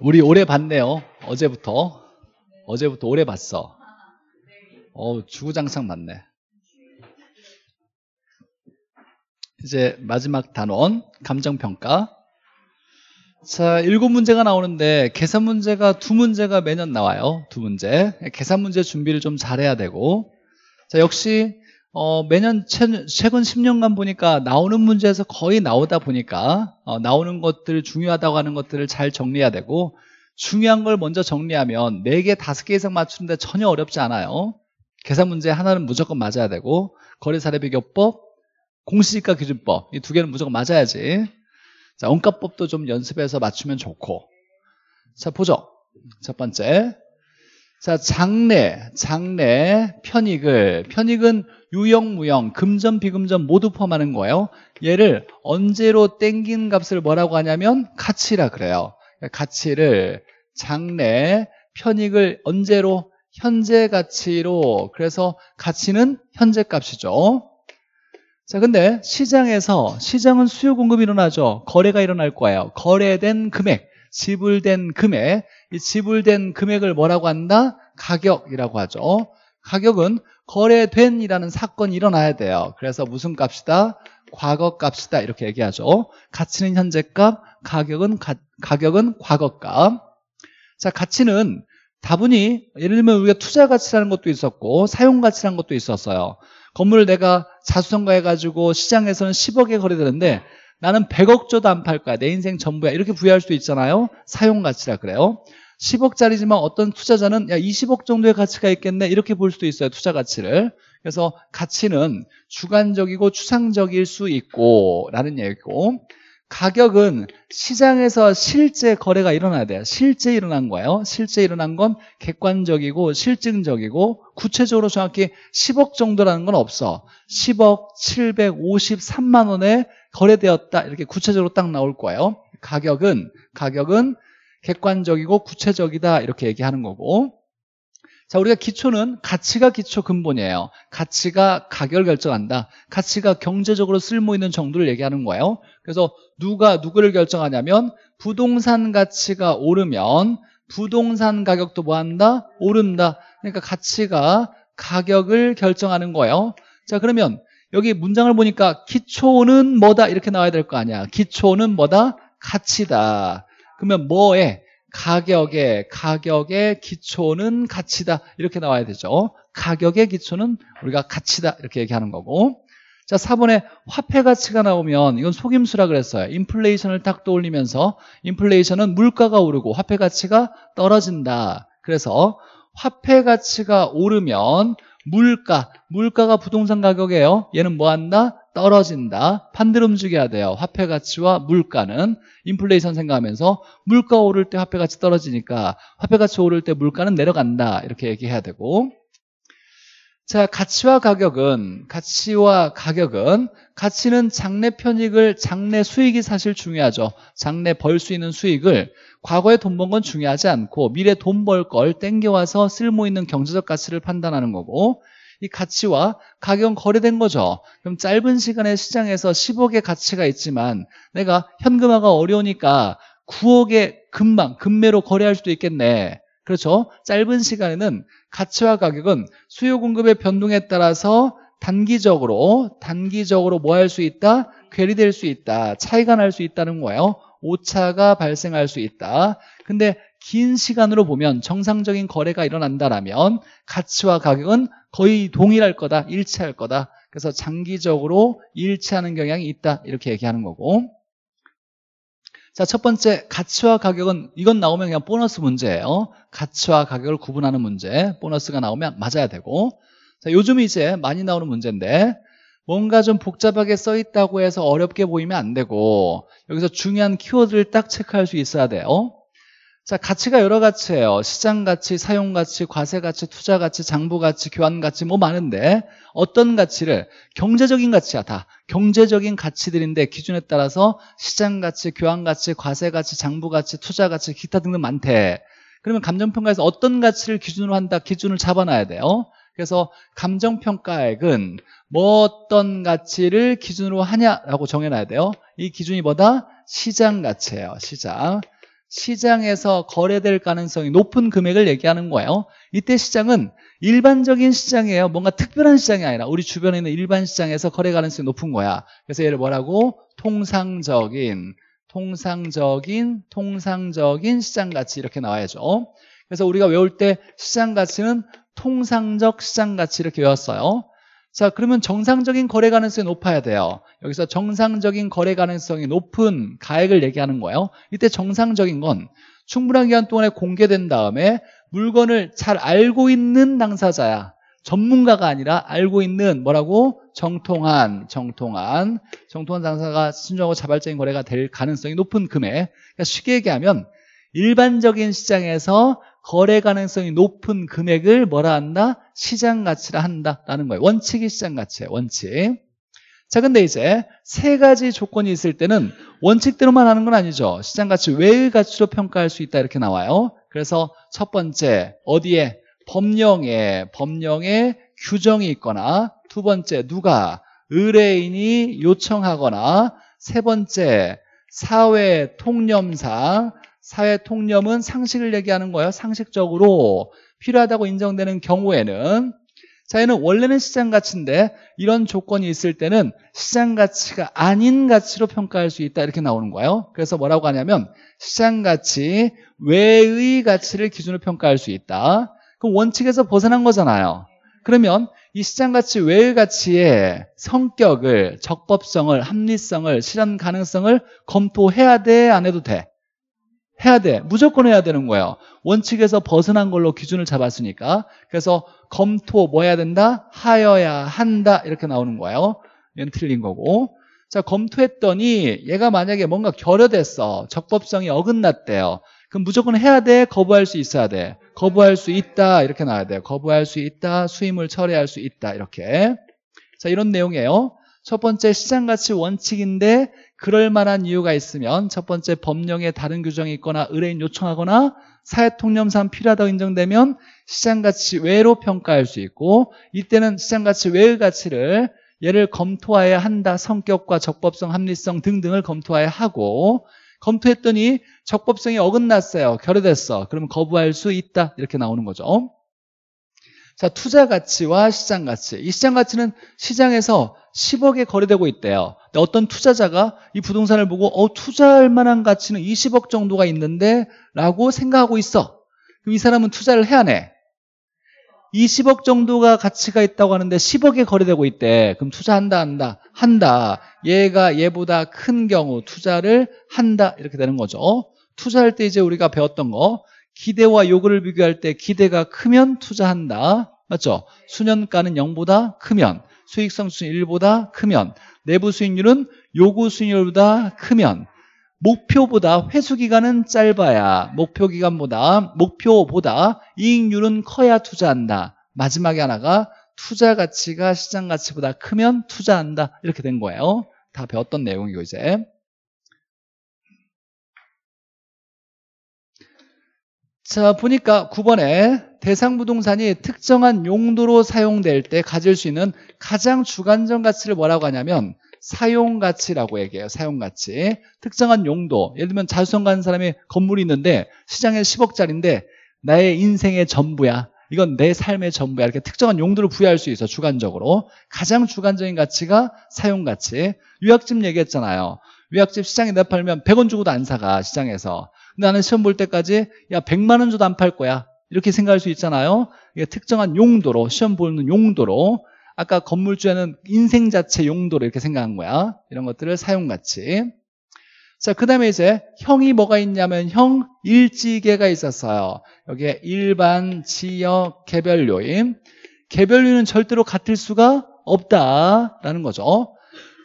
우리 오래 봤네요. 어제부터. 어제부터 오래 봤어. 어, 주구장창 맞네. 이제 마지막 단원, 감정평가. 자, 일곱 문제가 나오는데 계산 문제가 두 문제가 매년 나와요. 두 문제. 계산 문제 준비를 좀 잘해야 되고. 자, 역시 어, 매년 최, 근 10년간 보니까 나오는 문제에서 거의 나오다 보니까 어, 나오는 것들 중요하다고 하는 것들을 잘 정리해야 되고 중요한 걸 먼저 정리하면 4개, 5개 이상 맞추는데 전혀 어렵지 않아요. 계산 문제 하나는 무조건 맞아야 되고 거래사례비교법, 공시지가 기준법 이 두 개는 무조건 맞아야지. 자, 원가법도 좀 연습해서 맞추면 좋고. 자, 보죠. 첫 번째. 자, 장래, 장래, 편익을. 편익은 유형, 무형, 금전, 비금전 모두 포함하는 거예요. 얘를 언제로 땡긴 값을 뭐라고 하냐면 가치라 그래요. 가치를 장래, 편익을 언제로 현재 가치로 그래서 가치는 현재 값이죠. 자, 근데 시장에서 시장은 수요 공급이 일어나죠. 거래가 일어날 거예요. 거래된 금액, 지불된 금액. 이 지불된 금액을 뭐라고 한다? 가격이라고 하죠. 가격은 거래된이라는 사건이 일어나야 돼요. 그래서 무슨 값이다? 과거 값이다 이렇게 얘기하죠. 가치는 현재 값, 가격은 가, 가격은 과거 값. 자, 가치는 다분히 예를 들면 우리가 투자 가치라는 것도 있었고 사용 가치라는 것도 있었어요. 건물을 내가 자수성가해가지고 시장에서는 10억에 거래되는데 나는 100억 줘도 안 팔 거야. 내 인생 전부야. 이렇게 부여할 수 있잖아요. 사용가치라 그래요. 10억짜리지만 어떤 투자자는 야 20억 정도의 가치가 있겠네 이렇게 볼 수도 있어요 투자 가치를 그래서 가치는 주관적이고 추상적일 수 있고 라는 얘기고 가격은 시장에서 실제 거래가 일어나야 돼요 실제 일어난 거예요 실제 일어난 건 객관적이고 실증적이고 구체적으로 정확히 10억 정도라는 건 없어 10억 753만 원에 거래되었다 이렇게 구체적으로 딱 나올 거예요. 가격은 가격은 객관적이고 구체적이다 이렇게 얘기하는 거고 자 우리가 기초는 가치가 기초 근본이에요 가치가 가격을 결정한다 가치가 경제적으로 쓸모 있는 정도를 얘기하는 거예요 그래서 누가 누구를 결정하냐면 부동산 가치가 오르면 부동산 가격도 뭐한다? 오른다 그러니까 가치가 가격을 결정하는 거예요 자 그러면 여기 문장을 보니까 기초는 뭐다 이렇게 나와야 될 거 아니야. 기초는 뭐다? 가치다. 그러면 뭐에? 가격에 가격에 기초는 가치다 이렇게 나와야 되죠. 가격의 기초는 우리가 가치다 이렇게 얘기하는 거고. 자, 4번에 화폐 가치가 나오면 이건 속임수라 그랬어요. 인플레이션을 딱 떠올리면서 인플레이션은 물가가 오르고 화폐 가치가 떨어진다. 그래서 화폐 가치가 오르면 물가, 물가가 부동산 가격이에요. 얘는 뭐 한다? 떨어진다. 반대로 움직여야 돼요. 화폐 가치와 물가는 인플레이션 생각하면서 물가 오를 때 화폐 가치 떨어지니까 화폐 가치 오를 때 물가는 내려간다. 이렇게 얘기해야 되고 자, 가치와 가격은 가치와 가격은 가치는 장래 편익을 장래 수익이 사실 중요하죠. 장래 벌 수 있는 수익을 과거에 돈 번 건 중요하지 않고 미래 돈 벌 걸 땡겨와서 쓸모 있는 경제적 가치를 판단하는 거고 이 가치와 가격은 거래된 거죠. 그럼 짧은 시간에 시장에서 10억의 가치가 있지만 내가 현금화가 어려우니까 9억의 금방 금매로 거래할 수도 있겠네. 그렇죠? 짧은 시간에는 가치와 가격은 수요 공급의 변동에 따라서 단기적으로 단기적으로 뭐 할 수 있다? 괴리될 수 있다. 차이가 날 수 있다는 거예요. 오차가 발생할 수 있다. 근데 긴 시간으로 보면 정상적인 거래가 일어난다라면 가치와 가격은 거의 동일할 거다. 일치할 거다. 그래서 장기적으로 일치하는 경향이 있다. 이렇게 얘기하는 거고 자, 첫 번째 가치와 가격은 이건 나오면 그냥 보너스 문제예요. 가치와 가격을 구분하는 문제. 보너스가 나오면 맞아야 되고. 자, 요즘 이제 많이 나오는 문제인데 뭔가 좀 복잡하게 써 있다고 해서 어렵게 보이면 안 되고 여기서 중요한 키워드를 딱 체크할 수 있어야 돼요. 자, 가치가 여러 가치예요. 시장 가치, 사용 가치, 과세 가치, 투자 가치, 장부 가치, 교환 가치 뭐 많은데 어떤 가치를 경제적인 가치야 다. 경제적인 가치들인데 기준에 따라서 시장 가치, 교환 가치, 과세 가치, 장부 가치, 투자 가치, 기타 등등 많대. 그러면 감정평가에서 어떤 가치를 기준으로 한다 기준을 잡아놔야 돼요. 그래서 감정평가액은 뭐 어떤 가치를 기준으로 하냐라고 정해놔야 돼요. 이 기준이 뭐다? 시장 가치예요. 시장. 시장에서 거래될 가능성이 높은 금액을 얘기하는 거예요 이때 시장은 일반적인 시장이에요 뭔가 특별한 시장이 아니라 우리 주변에 있는 일반 시장에서 거래 가능성이 높은 거야 그래서 얘를 뭐라고? 통상적인 통상적인 통상적인 시장 가치 이렇게 나와야죠 그래서 우리가 외울 때 시장 가치는 통상적 시장 가치 이렇게 외웠어요 자 그러면 정상적인 거래 가능성이 높아야 돼요 여기서 정상적인 거래 가능성이 높은 가액을 얘기하는 거예요 이때 정상적인 건 충분한 기간 동안에 공개된 다음에 물건을 잘 알고 있는 당사자야 전문가가 아니라 알고 있는 뭐라고 정통한 정통한 정통한 당사가 신중하고 자발적인 거래가 될 가능성이 높은 금액 그러니까 쉽게 얘기하면 일반적인 시장에서 거래 가능성이 높은 금액을 뭐라 한다? 시장 가치라 한다라는 거예요. 원칙이 시장 가치예요. 원칙. 자, 근데 이제 세 가지 조건이 있을 때는 원칙대로만 하는 건 아니죠. 시장 가치 외의 가치로 평가할 수 있다 이렇게 나와요. 그래서 첫 번째 어디에 법령에 법령에 규정이 있거나 두 번째 누가 의뢰인이 요청하거나 세 번째 사회 통념상 사회 통념은 상식을 얘기하는 거예요. 상식적으로 필요하다고 인정되는 경우에는 자회는 원래는 시장 가치인데 이런 조건이 있을 때는 시장 가치가 아닌 가치로 평가할 수 있다 이렇게 나오는 거예요. 그래서 뭐라고 하냐면 시장 가치 외의 가치를 기준으로 평가할 수 있다. 그럼 원칙에서 벗어난 거잖아요. 그러면 이 시장 가치 외의 가치의 성격을 적법성을 합리성을 실현 가능성을 검토해야 돼안 해도 돼? 해야 돼. 무조건 해야 되는 거예요. 원칙에서 벗어난 걸로 기준을 잡았으니까. 그래서 검토 뭐 해야 된다? 하여야 한다. 이렇게 나오는 거예요. 얘는 틀린 거고. 자, 검토했더니 얘가 만약에 뭔가 결여됐어. 적법성이 어긋났대요. 그럼 무조건 해야 돼? 거부할 수 있어야 돼? 거부할 수 있다. 이렇게 나와야 돼요. 거부할 수 있다. 수임을 철회할 수 있다. 이렇게. 자, 이런 내용이에요. 첫 번째 시장 가치 원칙인데 그럴 만한 이유가 있으면 첫 번째 법령에 다른 규정이 있거나 의뢰인 요청하거나 사회통념상 필요하다고 인정되면 시장 가치 외로 평가할 수 있고 이때는 시장 가치 외의 가치를 얘를 검토하여야 한다. 성격과 적법성, 합리성 등등을 검토하여야 하고 검토했더니 적법성이 어긋났어요. 결여됐어. 그러면 거부할 수 있다. 이렇게 나오는 거죠. 자, 투자 가치와 시장 가치. 이 시장 가치는 시장에서 10억에 거래되고 있대요. 근데 어떤 투자자가 이 부동산을 보고 어 투자할 만한 가치는 20억 정도가 있는데 라고 생각하고 있어. 그럼 이 사람은 투자를 해야 해. 20억 정도가 가치가 있다고 하는데 10억에 거래되고 있대. 그럼 투자한다 한다 한다. 얘가 얘보다 큰 경우 투자를 한다 이렇게 되는 거죠. 투자할 때 이제 우리가 배웠던 거 기대와 요구를 비교할 때 기대가 크면 투자한다. 맞죠? 수년가는 0보다 크면 수익성 수준 1보다 크면 내부 수익률은 요구 수익률보다 크면 목표보다 회수 기간은 짧아야 목표 기간보다 목표보다 이익률은 커야 투자한다. 마지막에 하나가 투자 가치가 시장 가치보다 크면 투자한다. 이렇게 된 거예요. 다 배웠던 내용이고 이제 자, 보니까 9번에 대상 부동산이 특정한 용도로 사용될 때 가질 수 있는 가장 주관적 가치를 뭐라고 하냐면 사용가치라고 얘기해요. 사용가치. 특정한 용도. 예를 들면 자수성 가는 사람이 건물이 있는데 시장에 10억짜리인데 나의 인생의 전부야. 이건 내 삶의 전부야. 이렇게 특정한 용도를 부여할 수 있어. 주관적으로. 가장 주관적인 가치가 사용가치. 유약집 얘기했잖아요. 유약집 시장에내 팔면 100원 주고도 안 사가. 시장에서. 나는 시험 볼 때까지 야 100만 원 줘도 안 팔 거야. 이렇게 생각할 수 있잖아요. 이게 특정한 용도로 시험 보는 용도로 아까 건물주에는 인생 자체 용도로 이렇게 생각한 거야. 이런 것들을 사용 같이 자, 그 다음에 이제 형이 뭐가 있냐면 형 일지계가 있었어요. 여기에 일반, 지역, 개별 요인. 개별 요인은 절대로 같을 수가 없다라는 거죠.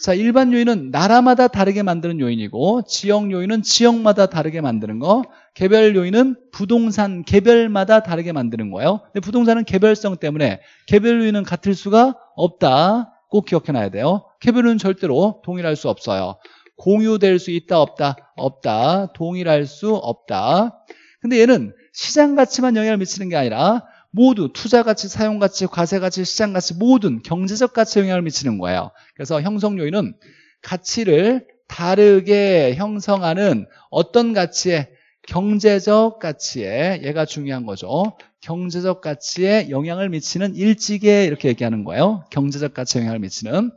자, 일반 요인은 나라마다 다르게 만드는 요인이고 지역 요인은 지역마다 다르게 만드는 거 개별 요인은 부동산 개별마다 다르게 만드는 거예요 근데 부동산은 개별성 때문에 개별 요인은 같을 수가 없다 꼭 기억해놔야 돼요 개별 요인은 절대로 동일할 수 없어요 공유될 수 있다 없다 없다 동일할 수 없다 근데 얘는 시장 가치만 영향을 미치는 게 아니라 모두 투자 가치, 사용 가치, 과세 가치, 시장 가치 모든 경제적 가치에 영향을 미치는 거예요. 그래서 형성 요인은 가치를 다르게 형성하는 어떤 가치에 경제적 가치에 얘가 중요한 거죠. 경제적 가치에 영향을 미치는 일찍에 이렇게 얘기하는 거예요. 경제적 가치에 영향을 미치는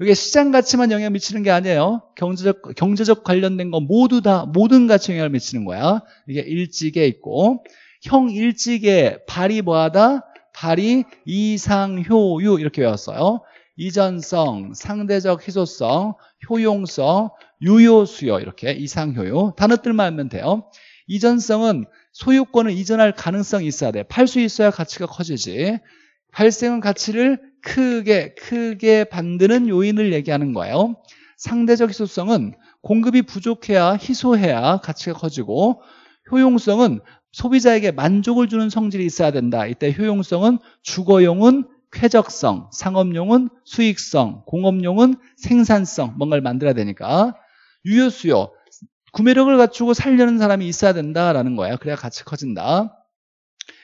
이게 시장 가치만 영향을 미치는 게 아니에요. 경제적 경제적 관련된 거 모두 다 모든 가치에 영향을 미치는 거야. 이게 일찍에 있고 형일찍에 발이 뭐하다? 발이 이상효유 이렇게 외웠어요. 이전성, 상대적 희소성, 효용성, 유효수요 이렇게 이상효유 단어 들만 하면 돼요. 이전성은 소유권을 이전할 가능성이 있어야 돼. 팔 수 있어야 가치가 커지지. 발생은 가치를 크게 크게 반드는 요인을 얘기하는 거예요. 상대적 희소성은 공급이 부족해야 희소해야 가치가 커지고 효용성은 소비자에게 만족을 주는 성질이 있어야 된다. 이때 효용성은 주거용은 쾌적성, 상업용은 수익성, 공업용은 생산성, 뭔가를 만들어야 되니까 유효 수요, 구매력을 갖추고 살려는 사람이 있어야 된다라는 거예요 그래야 같이 커진다.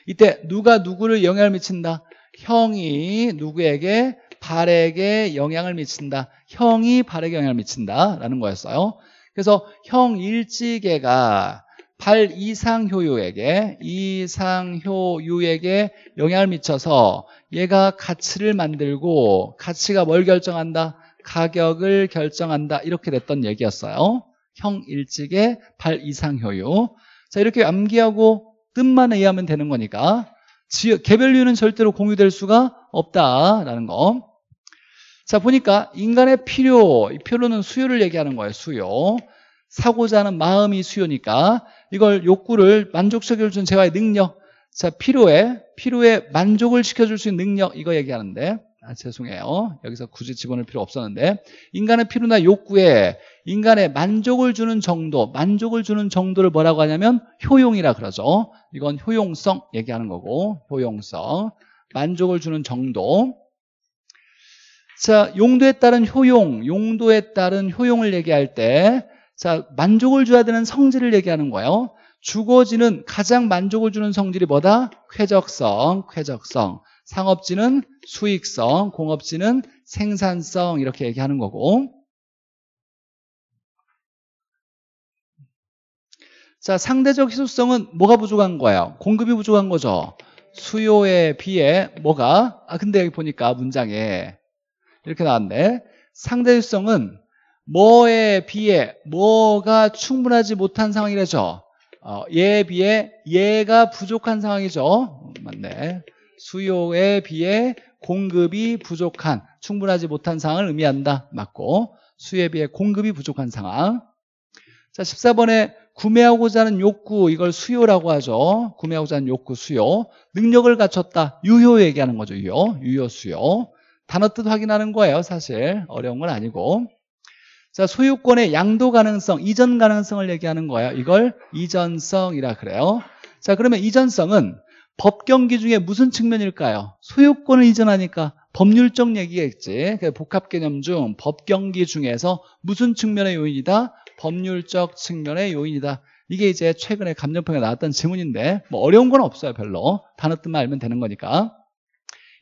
이때 누가 누구를 영향을 미친다? 형이 누구에게 발에게 영향을 미친다. 형이 발에게 영향을 미친다라는 거였어요. 그래서 형일찌개가 8 이상효유에게 이상효유에게 영향을 미쳐서 얘가 가치를 만들고 가치가 뭘 결정한다? 가격을 결정한다 이렇게 됐던 얘기였어요 형일찍의8 이상효유 자 이렇게 암기하고 뜻만 이해하면 되는 거니까 개별류는 절대로 공유될 수가 없다라는 거자 보니까 인간의 필요 이 필요는 수요를 얘기하는 거예요 수요 사고자 하는 마음이 수요니까 이걸 욕구를 만족시켜줄 수 있는 재화의 능력 자 필요에 필요에 만족을 시켜줄 수 있는 능력 이거 얘기하는데 아, 죄송해요 여기서 굳이 집어넣을 필요 없었는데 인간의 필요나 욕구에 인간의 만족을 주는 정도 만족을 주는 정도를 뭐라고 하냐면 효용이라 그러죠 이건 효용성 얘기하는 거고 효용성 만족을 주는 정도 자 용도에 따른 효용 용도에 따른 효용을 얘기할 때 자, 만족을 줘야 되는 성질을 얘기하는 거예요. 주거지는 가장 만족을 주는 성질이 뭐다? 쾌적성, 쾌적성. 상업지는 수익성, 공업지는 생산성 이렇게 얘기하는 거고 자 상대적 희소성은 뭐가 부족한 거예요? 공급이 부족한 거죠 수요에 비해 뭐가? 아 근데 여기 보니까 문장에 이렇게 나왔네 상대성은 희소 뭐에 비해 뭐가 충분하지 못한 상황이라죠. 어, 얘에 비해 얘가 부족한 상황이죠. 맞네. 수요에 비해 공급이 부족한 충분하지 못한 상황을 의미한다. 맞고 수요에 비해 공급이 부족한 상황. 자 14번에 구매하고자 하는 욕구 이걸 수요라고 하죠. 구매하고자 하는 욕구 수요. 능력을 갖췄다. 유효 얘기하는 거죠. 유효. 유효 수요. 단어 뜻 확인하는 거예요. 사실 어려운 건 아니고. 자, 소유권의 양도 가능성, 이전 가능성을 얘기하는 거예요. 이걸 이전성이라 그래요. 자, 그러면 이전성은 법경기 중에 무슨 측면일까요? 소유권을 이전하니까 법률적 얘기겠지. 그 복합 개념 중 법경기 중에서 무슨 측면의 요인이다? 법률적 측면의 요인이다. 이게 이제 최근에 감정평에 나왔던 질문인데 뭐 어려운 건 없어요 별로 단어 뜻만 알면 되는 거니까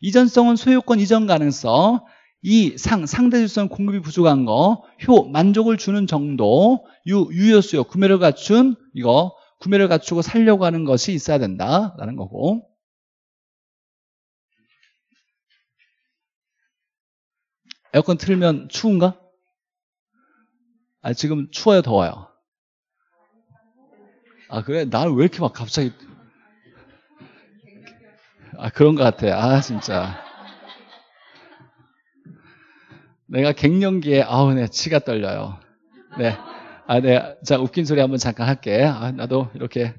이전성은 소유권 이전 가능성 이 상, 상대질선 공급이 부족한 거, 효, 만족을 주는 정도, 유, 유효수요, 구매를 갖춘, 이거, 구매를 갖추고 살려고 하는 것이 있어야 된다라는 거고. 에어컨 틀면 추운가? 아, 지금 추워요, 더워요? 아, 그래? 날 왜 이렇게 막 갑자기. 아, 그런 것 같아. 아, 진짜. 내가 갱년기에 아우 내 네, 치가 떨려요. 네. 아, 네. 자, 웃긴 소리 한번 잠깐 할게. 아, 나도 이렇게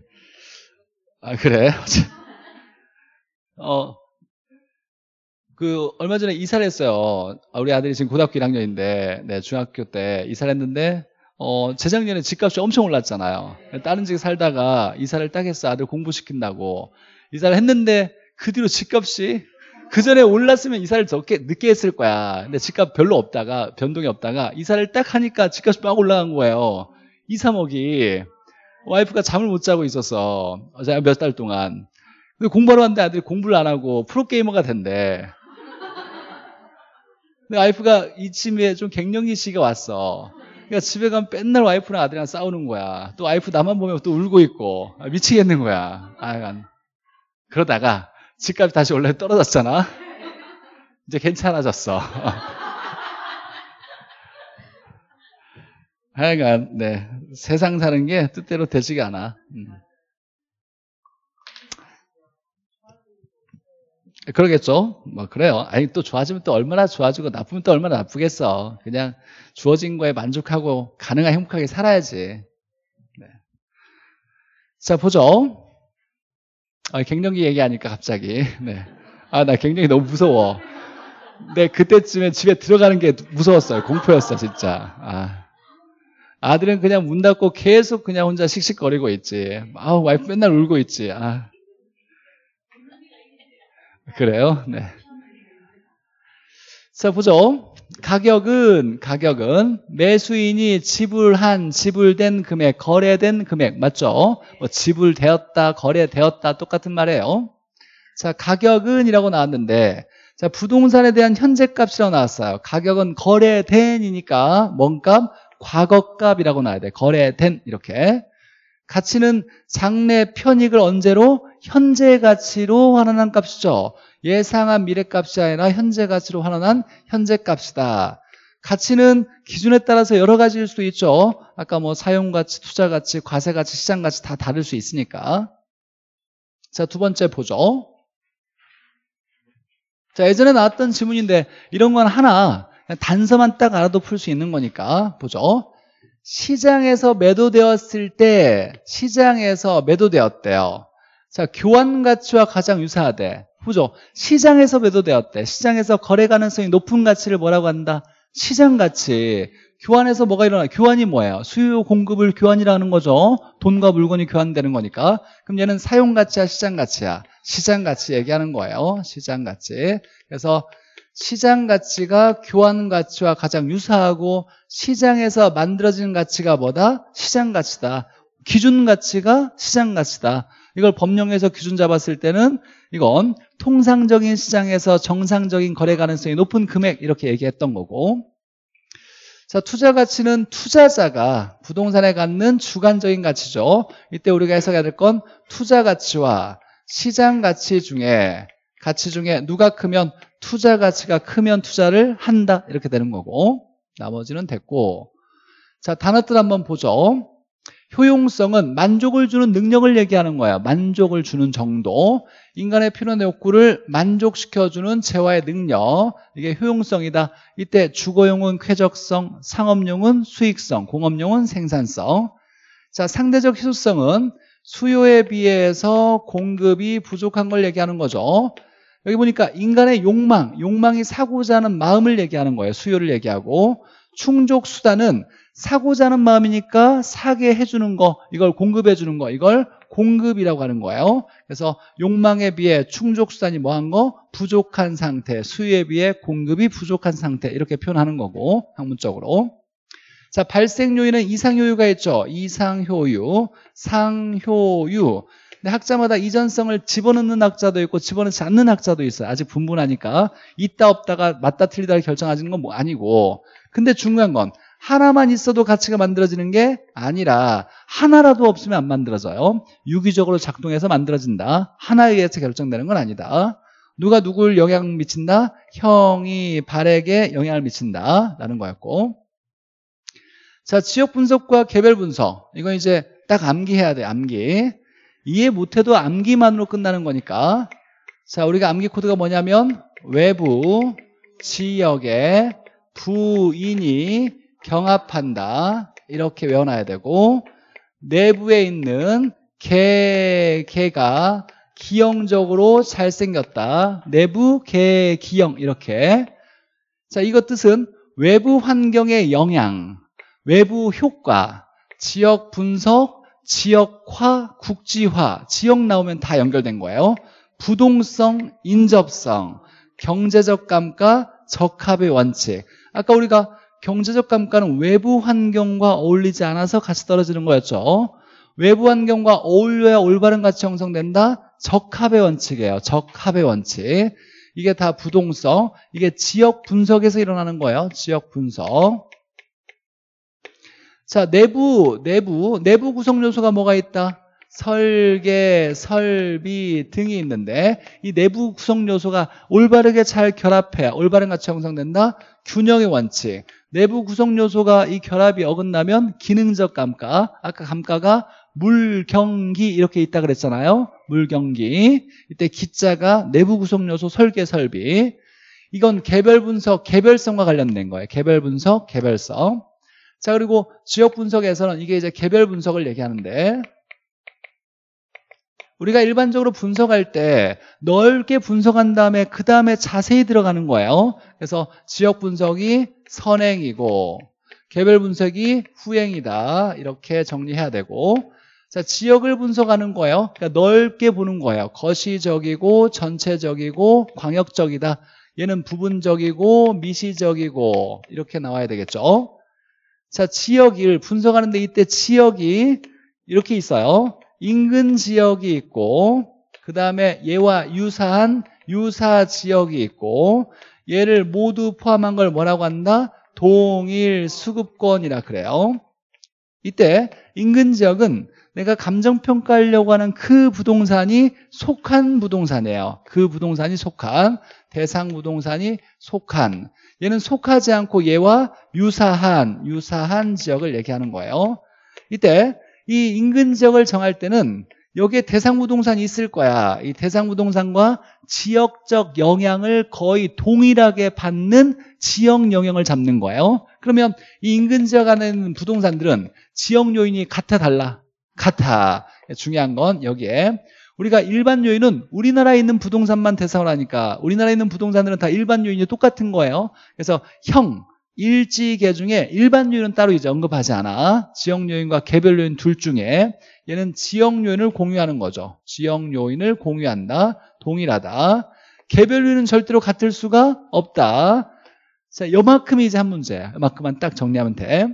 아, 그래. 어. 그 얼마 전에 이사를 했어요. 아, 우리 아들이 지금 고등학교 1학년인데 네, 중학교 때 이사를 했는데 어, 재작년에 집값이 엄청 올랐잖아요. 다른 집에 살다가 이사를 딱 했어. 아들 공부시킨다고. 이사를 했는데 그 뒤로 집값이 그 전에 올랐으면 이사를 적게 늦게 했을 거야. 근데 집값 별로 없다가 변동이 없다가 이사를 딱 하니까 집값이 막 올라간 거예요. 2, 3억이 와이프가 잠을 못 자고 있었어. 몇달 동안. 근데 공부하러 왔는데 아들이 공부를 안 하고 프로게이머가 된대. 근데 와이프가 이집에좀 갱년기 시기가 왔어. 그러니까 집에 가면 맨날 와이프랑 아들이랑 싸우는 거야. 또 와이프 나만 보면 또 울고 있고. 아, 미치겠는 거야. 아, 그러다가 집값이 다시 원래 떨어졌잖아. 이제 괜찮아졌어. 하여간 네 세상 사는 게 뜻대로 되지가 않아. 음. 그러겠죠. 뭐 그래요. 아니 또 좋아지면 또 얼마나 좋아지고 나쁘면 또 얼마나 나쁘겠어. 그냥 주어진 거에 만족하고 가능한 행복하게 살아야지. 네. 자 보죠. 아, 갱년기 얘기하니까 갑자기. 네. 아, 나 갱년기 너무 무서워. 네, 그때쯤에 집에 들어가는 게 무서웠어요. 공포였어, 진짜. 아. 아들은 그냥 문 닫고 계속 그냥 혼자 씩씩거리고 있지. 아우, 와이프 맨날 울고 있지. 아. 그래요? 네. 자, 보죠. 가격은 가격은 매수인이 지불한 지불된 금액 거래된 금액 맞죠? 뭐 지불되었다 거래되었다 똑같은 말이에요. 자 가격은이라고 나왔는데 자 부동산에 대한 현재값이라고 나왔어요. 가격은 거래된이니까 뭔값 과거값이라고 나와야 돼. 거래된 이렇게 가치는 장래 편익을 언제로 현재 가치로 환원한 값이죠. 예상한 미래값이 아니라 현재 가치로 환원한 현재값이다. 가치는 기준에 따라서 여러 가지일 수도 있죠. 아까 뭐 사용가치, 투자가치, 과세가치, 시장가치 다 다를 수 있으니까. 자, 두 번째 보죠. 자, 예전에 나왔던 지문인데 이런 건 하나 단서만 딱 알아도 풀 수 있는 거니까 보죠. 시장에서 매도되었을 때 시장에서 매도되었대요. 자, 교환 가치와 가장 유사하대. 그죠? 시장에서 매도되었대. 시장에서 거래 가능성이 높은 가치를 뭐라고 한다? 시장 가치. 교환에서 뭐가 일어나? 교환이 뭐예요? 수요 공급을 교환이라는 거죠. 돈과 물건이 교환되는 거니까. 그럼 얘는 사용 가치야, 시장 가치야? 시장 가치 얘기하는 거예요. 시장 가치. 그래서 시장 가치가 교환 가치와 가장 유사하고 시장에서 만들어진 가치가 뭐다? 시장 가치다. 기준 가치가 시장 가치다. 이걸 법령에서 기준 잡았을 때는 이건 통상적인 시장에서 정상적인 거래 가능성이 높은 금액 이렇게 얘기했던 거고 자, 투자 가치는 투자자가 부동산에 갖는 주관적인 가치죠. 이때 우리가 해석해야 될 건 투자 가치와 시장 가치 중에 가치 중에 누가 크면 투자 가치가 크면 투자를 한다 이렇게 되는 거고 나머지는 됐고 자, 단어 뜻 한번 보죠. 효용성은 만족을 주는 능력을 얘기하는 거야. 만족을 주는 정도. 인간의 필요한 욕구를 만족시켜주는 재화의 능력. 이게 효용성이다. 이때 주거용은 쾌적성, 상업용은 수익성, 공업용은 생산성. 자, 상대적 희소성은 수요에 비해서 공급이 부족한 걸 얘기하는 거죠. 여기 보니까 인간의 욕망, 욕망이 사고자 하는 마음을 얘기하는 거예요. 수요를 얘기하고. 충족 수단은 사고자 하는 마음이니까 사게 해주는 거, 이걸 공급해주는 거, 이걸 공급이라고 하는 거예요. 그래서 욕망에 비해 충족 수단이 뭐한 거? 부족한 상태, 수요에 비해 공급이 부족한 상태 이렇게 표현하는 거고 학문적으로. 자, 발생 요인은 이상 효유가 있죠. 이상 효유, 상 효유. 근데 학자마다 이전성을 집어넣는 학자도 있고 집어넣지 않는 학자도 있어요. 아직 분분하니까 있다 없다가 맞다 틀리다를 결정하시는 건 뭐 아니고 근데 중요한 건 하나만 있어도 가치가 만들어지는 게 아니라 하나라도 없으면 안 만들어져요. 유기적으로 작동해서 만들어진다. 하나에 의해서 결정되는 건 아니다. 누가 누굴 영향 미친다? 형이 발에게 영향을 미친다. 라는 거였고. 자, 지역 분석과 개별 분석. 이건 이제 딱 암기해야 돼, 암기. 이해 못해도 암기만으로 끝나는 거니까. 자, 우리가 암기 코드가 뭐냐면 외부 지역의 부인이 경합한다. 이렇게 외워놔야 되고 내부에 있는 개, 개가 기형적으로 잘생겼다. 내부 개, 기형 이렇게 자 이것 뜻은 외부 환경의 영향, 외부 효과, 지역 분석, 지역화, 국지화, 지역 나오면 다 연결된 거예요. 부동성, 인접성, 경제적 감가, 적합의 원칙 아까 우리가 경제적 감가는 외부 환경과 어울리지 않아서 같이 떨어지는 거였죠. 외부 환경과 어울려야 올바른 가치 형성된다? 적합의 원칙이에요. 적합의 원칙. 이게 다 부동성. 이게 지역 분석에서 일어나는 거예요. 지역 분석. 자, 내부, 내부, 내부 구성 요소가 뭐가 있다? 설계, 설비 등이 있는데 이 내부 구성 요소가 올바르게 잘 결합해야 올바른 가치 형성된다. 균형의 원칙. 내부 구성 요소가 이 결합이 어긋나면 기능적 감가, 아까 감가가 물경기 이렇게 있다 그랬잖아요. 물경기. 이때 기자가 내부 구성 요소 설계 설비. 이건 개별 분석, 개별성과 관련된 거예요. 개별 분석, 개별성. 자, 그리고 지역 분석에서는 이게 이제 개별 분석을 얘기하는데 우리가 일반적으로 분석할 때 넓게 분석한 다음에 그 다음에 자세히 들어가는 거예요. 그래서 지역 분석이 선행이고 개별 분석이 후행이다. 이렇게 정리해야 되고 자 지역을 분석하는 거예요. 그러니까 넓게 보는 거예요. 거시적이고 전체적이고 광역적이다. 얘는 부분적이고 미시적이고 이렇게 나와야 되겠죠. 자 지역 을 분석하는데 이때 지역이 이렇게 있어요. 인근 지역이 있고 그 다음에 얘와 유사한 유사 지역이 있고 얘를 모두 포함한 걸 뭐라고 한다? 동일 수급권이라 그래요. 이때 인근 지역은 내가 감정평가하려고 하는 그 부동산이 속한 부동산이에요. 그 부동산이 속한, 대상 부동산이 속한. 얘는 속하지 않고 얘와 유사한, 유사한 지역을 얘기하는 거예요. 이때 이 인근 지역을 정할 때는 여기에 대상 부동산이 있을 거야. 이 대상 부동산과 지역적 영향을 거의 동일하게 받는 지역 영향을 잡는 거예요. 그러면 이 인근 지역 안에 있는 부동산들은 지역 요인이 같아 달라. 같아. 중요한 건 여기에 우리가 일반 요인은 우리나라에 있는 부동산만 대상을 하니까 우리나라에 있는 부동산들은 다 일반 요인이 똑같은 거예요. 그래서 형, 일지계 중에 일반 요인은 따로 이제 언급하지 않아. 지역 요인과 개별 요인 둘 중에 얘는 지역 요인을 공유하는 거죠. 지역 요인을 공유한다. 동일하다. 개별 요인은 절대로 같을 수가 없다. 자, 요만큼이 이제 한 문제야. 요만큼만 딱 정리하면 돼.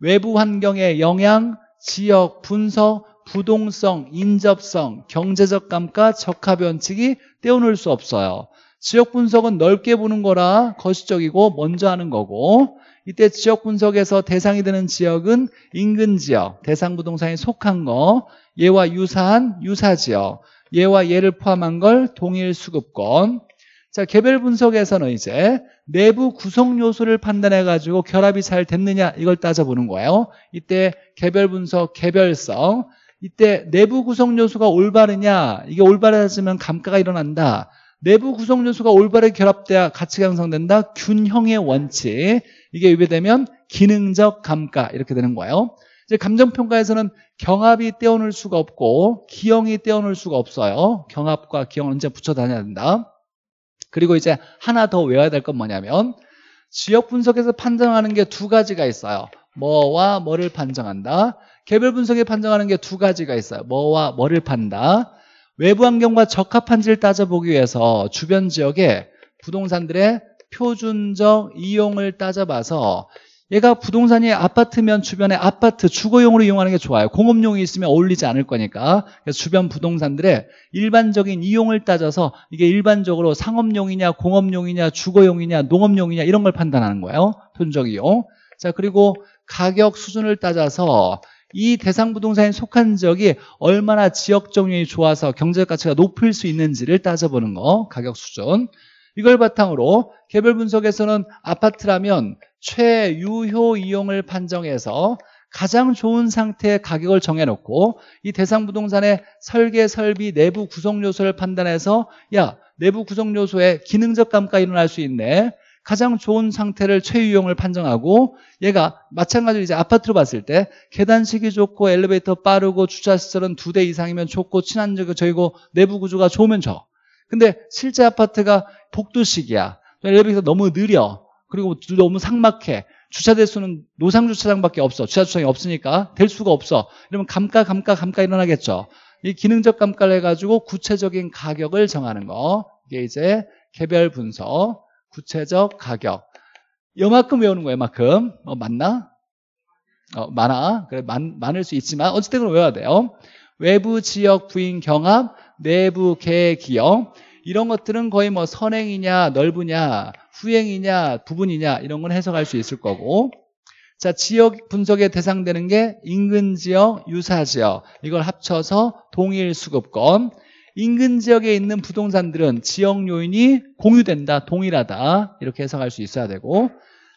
외부 환경의 영향, 지역, 분석, 부동성, 인접성, 경제적 감가, 적합 원칙이 떼어놓을 수 없어요. 지역 분석은 넓게 보는 거라 거시적이고 먼저 하는 거고 이때 지역 분석에서 대상이 되는 지역은 인근 지역, 대상 부동산에 속한 거, 얘와 유사한 유사 지역, 얘와 얘를 포함한 걸 동일 수급권. 자, 개별 분석에서는 이제 내부 구성 요소를 판단해 가지고 결합이 잘 됐느냐 이걸 따져보는 거예요. 이때 개별 분석, 개별성. 이때 내부 구성 요소가 올바르냐, 이게 올바르지면 감가가 일어난다. 내부 구성요소가 올바르게 결합돼야 가치가 형성된다. 균형의 원칙. 이게 위배되면 기능적 감가 이렇게 되는 거예요. 이제 감정평가에서는 경합이 떼어놓을 수가 없고 기형이 떼어놓을 수가 없어요. 경합과 기형은 언제 붙여 다녀야 된다. 그리고 이제 하나 더 외워야 될 건 뭐냐면 지역 분석에서 판정하는 게 두 가지가 있어요. 뭐와 뭐를 판정한다. 개별 분석에 판정하는 게 두 가지가 있어요. 뭐와 뭐를 판다. 외부 환경과 적합한지를 따져보기 위해서 주변 지역의 부동산들의 표준적 이용을 따져봐서 얘가 부동산이 아파트면 주변에 아파트 주거용으로 이용하는 게 좋아요 공업용이 있으면 어울리지 않을 거니까 그래서 주변 부동산들의 일반적인 이용을 따져서 이게 일반적으로 상업용이냐 공업용이냐 주거용이냐 농업용이냐 이런 걸 판단하는 거예요 표준적 이용 자 그리고 가격 수준을 따져서 이 대상 부동산에 속한 지역이 얼마나 지역 정률이 좋아서 경제 가치가 높을 수 있는지를 따져보는 거 가격 수준 이걸 바탕으로 개별 분석에서는 아파트라면 최유효 이용을 판정해서 가장 좋은 상태의 가격을 정해놓고 이 대상 부동산의 설계, 설비, 내부 구성 요소를 판단해서 야 내부 구성 요소에 기능적 감가 일어날 수 있네 가장 좋은 상태를 최유형을 판정하고 얘가 마찬가지로 이제 아파트로 봤을 때 계단식이 좋고 엘리베이터 빠르고 주차시설은 2대 이상이면 좋고 친한 저희고 내부 구조가 좋으면 저 근데 실제 아파트가 복도식이야 엘리베이터 너무 느려 그리고 너무 삭막해 주차 대수는 노상 주차장밖에 없어 주차 주차장이 없으니까 될 수가 없어 이러면 감가 감가 감가 일어나겠죠 이 기능적 감가를 해가지고 구체적인 가격을 정하는 거 이게 이제 개별 분석 구체적 가격. 이만큼 외우는 거예요, 요만큼. 어, 맞나? 어, 많아. 그래, 많, 많을 수 있지만, 어쨌든 그걸 외워야 돼요. 외부 지역 부인 경합, 내부 개 기업. 이런 것들은 거의 뭐 선행이냐, 넓으냐, 후행이냐, 부분이냐, 이런 건 해석할 수 있을 거고. 자, 지역 분석에 대상되는 게 인근 지역, 유사 지역. 이걸 합쳐서 동일 수급권. 인근 지역에 있는 부동산들은 지역 요인이 공유된다, 동일하다 이렇게 해석할 수 있어야 되고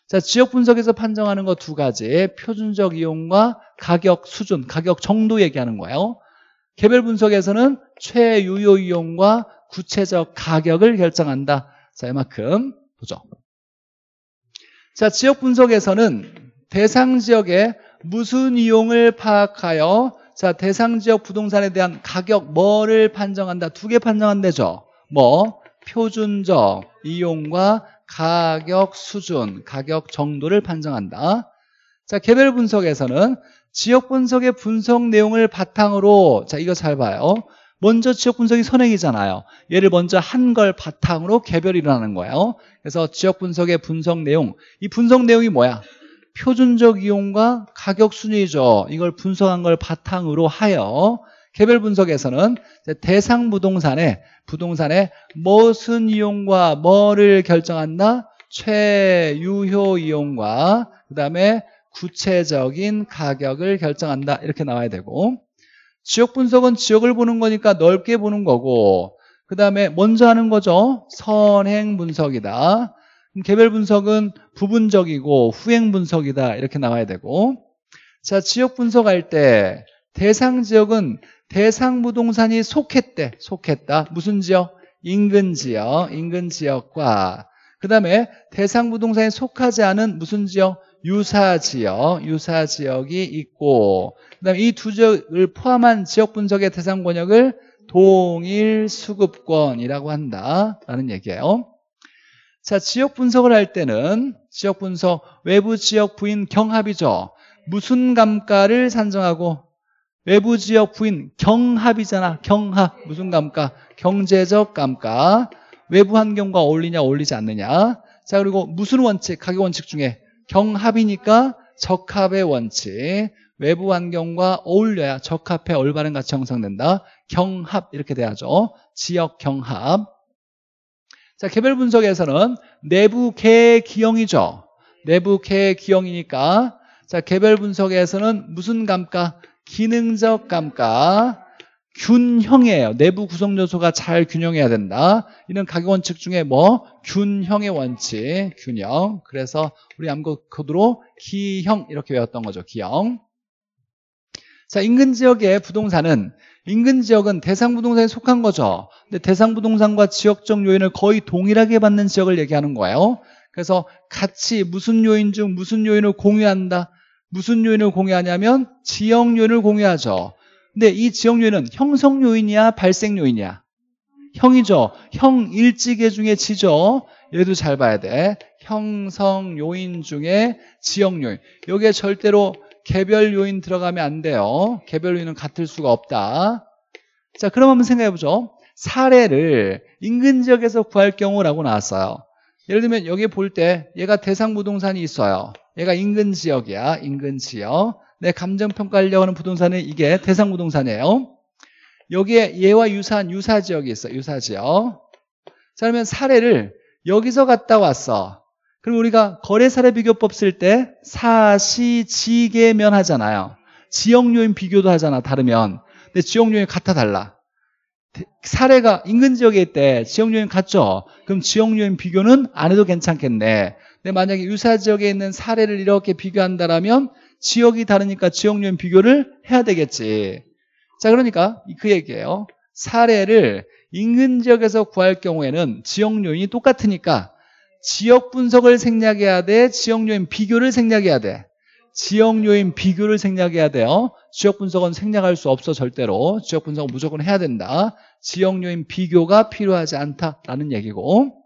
자 지역 분석에서 판정하는 거 두 가지 표준적 이용과 가격 수준, 가격 정도 얘기하는 거예요 개별 분석에서는 최유효 이용과 구체적 가격을 결정한다 자 이만큼 보죠 자 지역 분석에서는 대상 지역에 무슨 이용을 파악하여 자, 대상 지역 부동산에 대한 가격 뭐를 판정한다? 두 개 판정한대죠. 뭐 표준적 이용과 가격 수준, 가격 정도를 판정한다. 자, 개별 분석에서는 지역 분석의 분석 내용을 바탕으로 자, 이거 잘 봐요. 먼저 지역 분석이 선행이잖아요. 얘를 먼저 한 걸 바탕으로 개별이 일어나는 거예요. 그래서 지역 분석의 분석 내용, 이 분석 내용이 뭐야? 표준적 이용과 가격 순위죠. 이걸 분석한 걸 바탕으로 하여 개별 분석에서는 대상 부동산의 부동산의 무슨 이용과 뭐를 결정한다? 최유효 이용과 그다음에 구체적인 가격을 결정한다. 이렇게 나와야 되고 지역 분석은 지역을 보는 거니까 넓게 보는 거고 그 다음에 먼저 하는 거죠. 선행 분석이다. 개별 분석은 부분적이고 후행 분석이다 이렇게 나와야 되고 자 지역 분석할 때 대상 지역은 대상 부동산이 속했대 속했다 무슨 지역? 인근 지역 인근 지역과 그 다음에 대상 부동산에 속하지 않은 무슨 지역? 유사 지역, 유사 지역이 있고 그다음 에이 두 지역을 포함한 지역 분석의 대상 권역을 동일 수급권이라고 한다라는 얘기예요. 자, 지역 분석을 할 때는 지역 분석, 외부 지역 부인 경합이죠. 무슨 감가를 산정하고 외부 지역 부인 경합이잖아. 경합. 무슨 감가? 경제적 감가. 외부 환경과 어울리냐 어울리지 않느냐. 자, 그리고 무슨 원칙? 가격 원칙 중에 경합이니까 적합의 원칙. 외부 환경과 어울려야 적합해 올바른 가치 형성된다. 경합 이렇게 돼야죠. 지역 경합. 자, 개별 분석에서는 내부 개 기형이죠. 내부 개 기형이니까 자, 개별 분석에서는 무슨 감가? 기능적 감가. 균형이에요. 내부 구성 요소가 잘 균형해야 된다. 이런 가격 원칙 중에 뭐 균형의 원칙, 균형. 그래서 우리 암컷 코드로 기형 이렇게 외웠던 거죠. 기형. 자, 인근 지역의 부동산은 인근 지역은 대상 부동산에 속한 거죠. 근데 대상 부동산과 지역적 요인을 거의 동일하게 받는 지역을 얘기하는 거예요. 그래서 같이 무슨 요인 중 무슨 요인을 공유한다. 무슨 요인을 공유하냐면 지역 요인을 공유하죠. 근데 이 지역 요인은 형성 요인이야, 발생 요인이야. 형이죠. 형 일지계 중에 지죠. 얘도 잘 봐야 돼. 형성 요인 중에 지역 요인. 여기에 절대로 개별 요인 들어가면 안 돼요. 개별 요인은 같을 수가 없다. 자, 그럼 한번 생각해 보죠. 사례를 인근 지역에서 구할 경우라고 나왔어요. 예를 들면 여기 볼 때 얘가 대상 부동산이 있어요. 얘가 인근 지역이야. 인근 지역. 내 감정평가 하려고 하는 부동산은 이게 대상 부동산이에요. 여기에 얘와 유사한 유사 지역이 있어. 요 유사 지역. 자, 그러면 사례를 여기서 갔다 왔어. 그리고 우리가 거래사례 비교법 쓸 때 사시지계면 하잖아요. 지역요인 비교도 하잖아, 다르면. 근데 지역요인 같아 달라. 사례가 인근 지역에 있대. 지역요인 같죠? 그럼 지역요인 비교는 안 해도 괜찮겠네. 근데 만약에 유사 지역에 있는 사례를 이렇게 비교한다라면 지역이 다르니까 지역요인 비교를 해야 되겠지. 자, 그러니까 그 얘기예요. 사례를 인근 지역에서 구할 경우에는 지역요인이 똑같으니까 지역 분석을 생략해야 돼. 지역 요인 비교를 생략해야 돼. 지역 요인 비교를 생략해야 돼요. 지역 분석은 생략할 수 없어 절대로. 지역 분석은 무조건 해야 된다. 지역 요인 비교가 필요하지 않다라는 얘기고.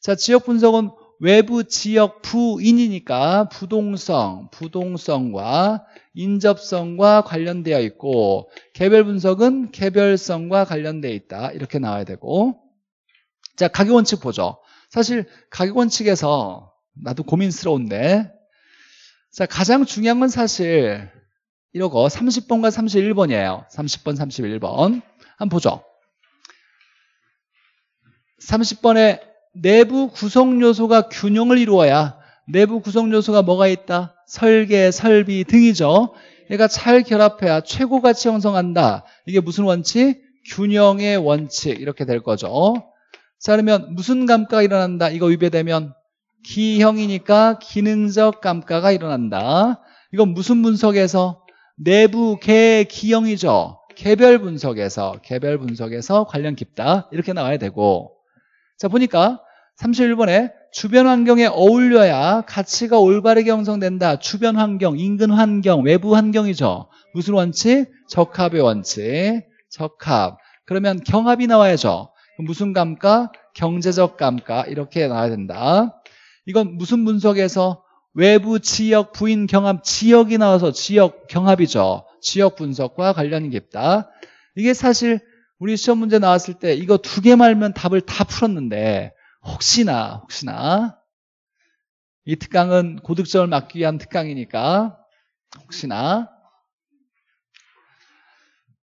자, 지역 분석은 외부 지역 부인이니까 부동성, 부동성과 인접성과 관련되어 있고 개별 분석은 개별성과 관련되어 있다. 이렇게 나와야 되고. 자, 가격 원칙 보죠. 사실 가격원 칙에서 나도 고민스러운데 자 가장 중요한 건 사실 이러고 30번과 31번이에요 30번 31번 한번 보죠 30번에 내부 구성 요소가 균형을 이루어야 내부 구성 요소가 뭐가 있다? 설계, 설비 등이죠 얘가 잘 결합해야 최고가치 형성한다 이게 무슨 원칙? 균형의 원칙 이렇게 될 거죠 자 그러면 무슨 감가가 일어난다? 이거 위배되면 기형이니까 기능적 감가가 일어난다. 이건 무슨 분석에서? 내부 개 기형이죠. 개별 분석에서 개별 분석에서 관련 깊다. 이렇게 나와야 되고 자 보니까 31번에 주변 환경에 어울려야 가치가 올바르게 형성된다. 주변 환경, 인근 환경, 외부 환경이죠. 무슨 원칙? 적합의 원칙. 적합. 그러면 경합이 나와야죠. 무슨 감가? 경제적 감가 이렇게 나와야 된다. 이건 무슨 분석에서 외부 지역 부인 경합 지역이 나와서 지역 경합이죠. 지역 분석과 관련이 깊다. 이게 사실 우리 시험 문제 나왔을 때 이거 두 개 말면 답을 다 풀었는데 혹시나 혹시나 이 특강은 고득점을 막기 위한 특강이니까 혹시나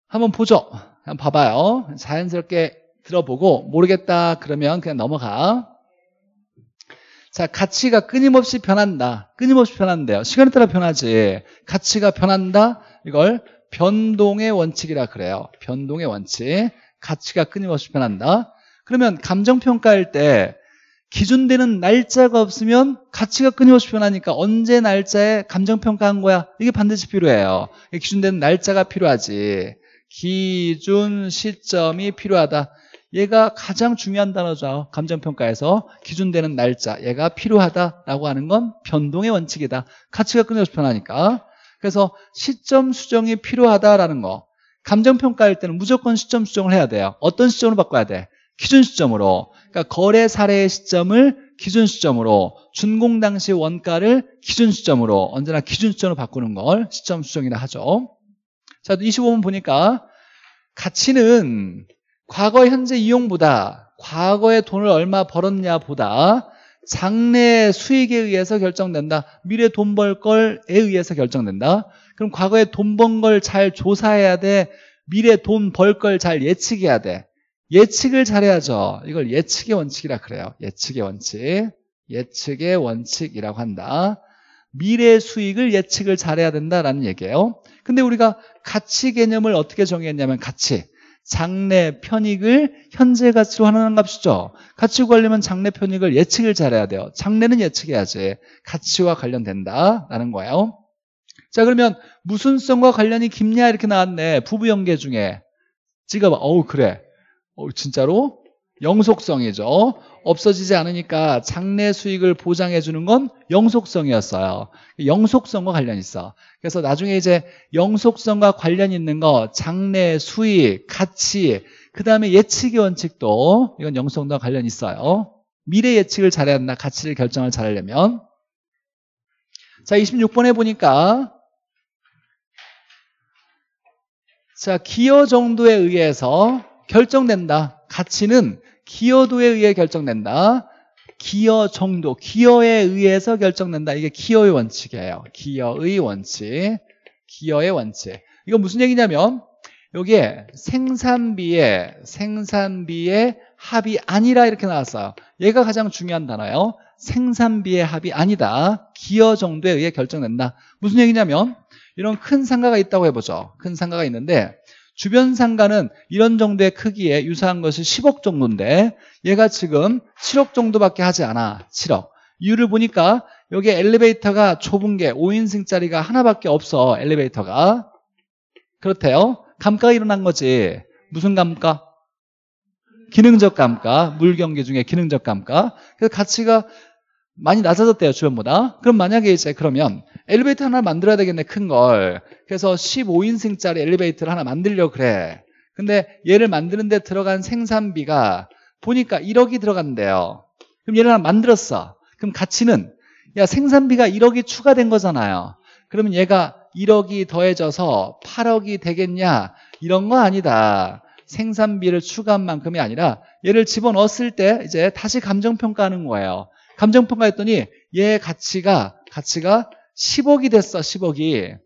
한번 보죠. 한번 봐봐요. 자연스럽게 들어보고 모르겠다 그러면 그냥 넘어가. 자, 가치가 끊임없이 변한다. 끊임없이 변한대요. 시간에 따라 변하지. 가치가 변한다. 이걸 변동의 원칙이라 그래요. 변동의 원칙. 가치가 끊임없이 변한다. 그러면 감정평가할 때 기준되는 날짜가 없으면 가치가 끊임없이 변하니까 언제 날짜에 감정평가한 거야? 이게 반드시 필요해요. 기준되는 날짜가 필요하지. 기준 시점이 필요하다. 얘가 가장 중요한 단어죠. 감정평가에서 기준되는 날짜. 얘가 필요하다라고 하는 건 변동의 원칙이다. 가치가 끊어서 변하니까. 그래서 시점 수정이 필요하다라는 거. 감정평가할 때는 무조건 시점 수정을 해야 돼요. 어떤 시점으로 바꿔야 돼? 기준 시점으로. 그러니까 거래 사례의 시점을 기준 시점으로, 준공 당시 원가를 기준 시점으로, 언제나 기준 시점으로 바꾸는 걸 시점 수정이라 하죠. 자, 25분 보니까 가치는 과거 현재 이용보다 과거에 돈을 얼마 벌었냐보다 장래 수익에 의해서 결정된다. 미래 돈 벌 걸에 의해서 결정된다. 그럼 과거에 돈 번 걸 잘 조사해야 돼. 미래 돈 벌 걸 잘 예측해야 돼. 예측을 잘해야죠. 이걸 예측의 원칙이라 그래요. 예측의 원칙. 예측의 원칙이라고 한다. 미래 수익을 예측을 잘해야 된다라는 얘기예요. 근데 우리가 가치 개념을 어떻게 정의했냐면 가치. 장래 편익을 현재 가치로 환원한 값이죠. 가치 관리면 장래 편익을 예측을 잘해야 돼요. 장래는 예측해야지. 가치와 관련된다라는 거예요. 자 그러면 무슨성과 관련이 깊냐 이렇게 나왔네. 부부연계 중에. 찍어봐. 어우 그래. 어 진짜로? 영속성이죠. 없어지지 않으니까 장래 수익을 보장해 주는 건 영속성이었어요. 영속성과 관련 있어. 그래서 나중에 이제 영속성과 관련 있는 거 장래 수익, 가치, 그다음에 예측의 원칙도 이건 영속성과 관련 있어요. 미래 예측을 잘해야 한다. 가치를 결정을 잘하려면. 자, 26번에 보니까 자, 기여 정도에 의해서 결정된다. 가치는 기여도에 의해 결정된다. 기여 정도, 기여에 의해서 결정된다. 이게 기여의 원칙이에요. 기여의 원칙. 기여의 원칙. 이거 무슨 얘기냐면 여기에 생산비의 생산비의 합이 아니라 이렇게 나왔어요. 얘가 가장 중요한 단어예요. 생산비의 합이 아니다. 기여 정도에 의해 결정된다. 무슨 얘기냐면 이런 큰 상가가 있다고 해보죠. 큰 상가가 있는데 주변 상가는 이런 정도의 크기에 유사한 것이 10억 정도인데 얘가 지금 7억 정도밖에 하지 않아 7억 이유를 보니까 여기 엘리베이터가 좁은 게 5인승짜리가 하나밖에 없어 엘리베이터가 그렇대요 감가가 일어난 거지 무슨 감가? 기능적 감가 물경기 중에 기능적 감가 그래서 가치가 많이 낮아졌대요 주변보다 그럼 만약에 이제 그러면 엘리베이터 하나 만들어야 되겠네 큰 걸 그래서 15인승짜리 엘리베이터를 하나 만들려 그래 근데 얘를 만드는데 들어간 생산비가 보니까 1억이 들어간대요 그럼 얘를 하나 만들었어 그럼 가치는 야 생산비가 1억이 추가된 거잖아요 그러면 얘가 1억이 더해져서 8억이 되겠냐 이런 거 아니다 생산비를 추가한 만큼이 아니라 얘를 집어넣었을 때 이제 다시 감정평가하는 거예요 감정평가했더니 얘 가치가 가치가 10억이 됐어 10억이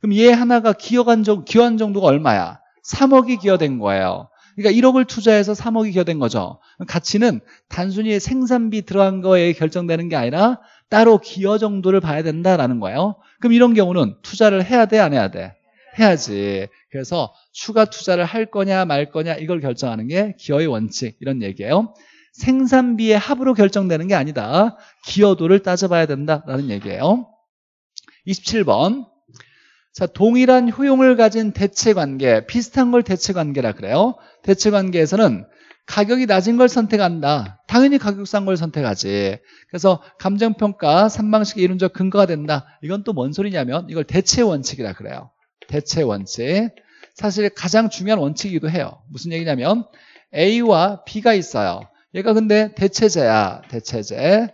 그럼 얘 하나가 기여한 정 기여한 정도가 얼마야 3억이 기여된 거예요 그러니까 1억을 투자해서 3억이 기여된 거죠 가치는 단순히 생산비 들어간 거에 결정되는 게 아니라 따로 기여 정도를 봐야 된다라는 거예요 그럼 이런 경우는 투자를 해야 돼 안 해야 돼 해야지 그래서 추가 투자를 할 거냐 말 거냐 이걸 결정하는 게 기여의 원칙 이런 얘기예요 생산비의 합으로 결정되는 게 아니다. 기여도를 따져봐야 된다라는 얘기예요. 27번. 자, 동일한 효용을 가진 대체 관계, 비슷한 걸 대체 관계라 그래요. 대체 관계에서는 가격이 낮은 걸 선택한다. 당연히 가격 싼 걸 선택하지. 그래서 감정평가 3방식의 이론적 근거가 된다. 이건 또 뭔 소리냐면 이걸 대체 원칙이라 그래요. 대체 원칙. 사실 가장 중요한 원칙이기도 해요. 무슨 얘기냐면 A와 B가 있어요. 얘가 근데 대체제야 대체제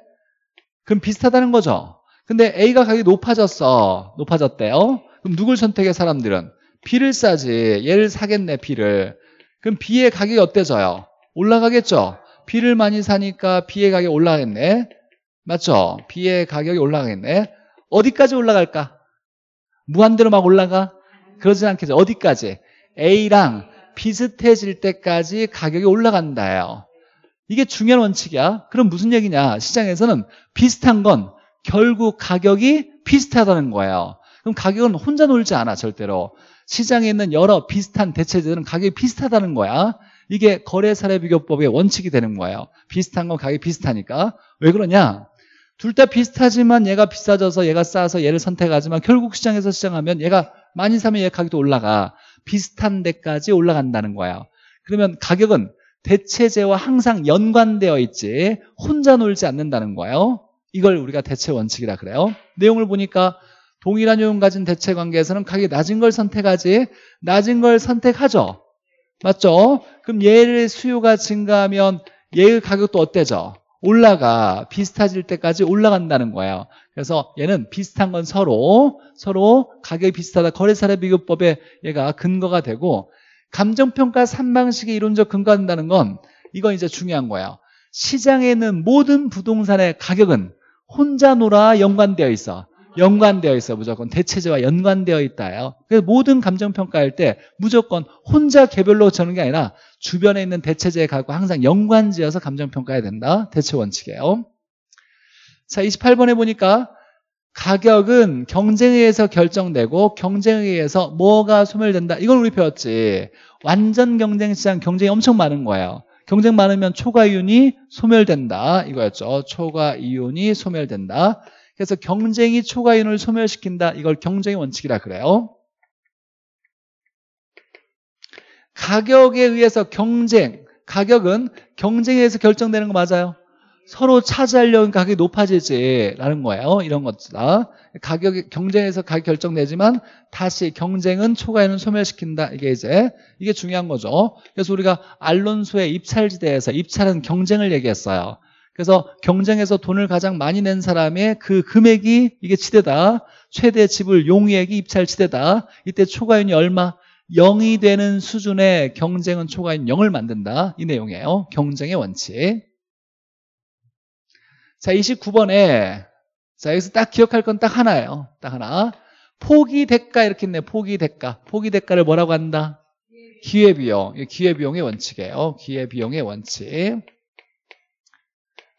그럼 비슷하다는 거죠 근데 A가 가격이 높아졌어 높아졌대요 그럼 누굴 선택해 사람들은 B를 싸지 얘를 사겠네 B를 그럼 B의 가격이 어때져요 올라가겠죠 B를 많이 사니까 B의 가격이 올라가겠네 맞죠 B의 가격이 올라가겠네 어디까지 올라갈까 무한대로 막 올라가 그러진 않겠죠 어디까지 A랑 비슷해질 때까지 가격이 올라간다요 이게 중요한 원칙이야. 그럼 무슨 얘기냐? 시장에서는 비슷한 건 결국 가격이 비슷하다는 거예요. 그럼 가격은 혼자 놀지 않아 절대로. 시장에 있는 여러 비슷한 대체제들은 가격이 비슷하다는 거야. 이게 거래사례비교법의 원칙이 되는 거예요. 비슷한 건 가격이 비슷하니까. 왜 그러냐? 둘 다 비슷하지만 얘가 비싸져서 얘가 싸서 얘를 선택하지만 결국 시장에서 시장하면 얘가 많이 사면 얘 가격도 올라가. 비슷한 데까지 올라간다는 거예요. 그러면 가격은 대체제와 항상 연관되어 있지 혼자 놀지 않는다는 거예요. 이걸 우리가 대체 원칙이라 그래요. 내용을 보니까 동일한 요용 가진 대체 관계에서는 가격이 낮은 걸 선택하지 낮은 걸 선택하죠. 맞죠? 그럼 얘의 수요가 증가하면 얘의 가격도 어때죠? 올라가 비슷해질 때까지 올라간다는 거예요. 그래서 얘는 비슷한 건 서로 서로 가격이 비슷하다 거래사례 비교법에 얘가 근거가 되고 감정평가 3방식의 이론적 근거한다는 건 이건 이제 중요한 거예요. 시장에 있는 모든 부동산의 가격은 혼자 놀아 연관되어 있어. 연관되어 있어 무조건 대체제와 연관되어 있다요. 그래서 모든 감정평가할 때 무조건 혼자 개별로 저는 게 아니라 주변에 있는 대체제에 가고 항상 연관지어서 감정평가해야 된다. 대체 원칙이에요. 자 28번에 보니까 가격은 경쟁에 의해서 결정되고 경쟁에 의해서 뭐가 소멸된다. 이걸 우리 배웠지. 완전 경쟁 시장 경쟁이 엄청 많은 거예요. 경쟁 많으면 초과이윤이 소멸된다. 이거였죠. 초과이윤이 소멸된다. 그래서 경쟁이 초과이윤을 소멸시킨다. 이걸 경쟁의 원칙이라 그래요. 가격에 의해서 경쟁, 가격은 경쟁에 의해서 결정되는 거 맞아요. 서로 차지하려는 가격이 높아지지라는 거예요. 이런 것들다 가격 이 경쟁에서 가격 결정되지만 다시 경쟁은 초과에는 소멸시킨다. 이게 이제 이게 중요한 거죠. 그래서 우리가 알론소의 입찰지대에서 입찰은 경쟁을 얘기했어요. 그래서 경쟁에서 돈을 가장 많이 낸 사람의 그 금액이 이게 지대다. 최대 지불 용액이 입찰 지대다. 이때 초과율이 얼마? 0이 되는 수준의 경쟁은 초과인 0을 만든다. 이 내용이에요. 경쟁의 원칙. 자, 29번에 자, 여기서 딱 기억할 건 딱 하나예요. 딱 하나. 포기 대가 이렇게 있네 포기 대가. 포기 대가를 뭐라고 한다? 기회비용. 기회비용의 원칙이에요. 기회비용의 원칙.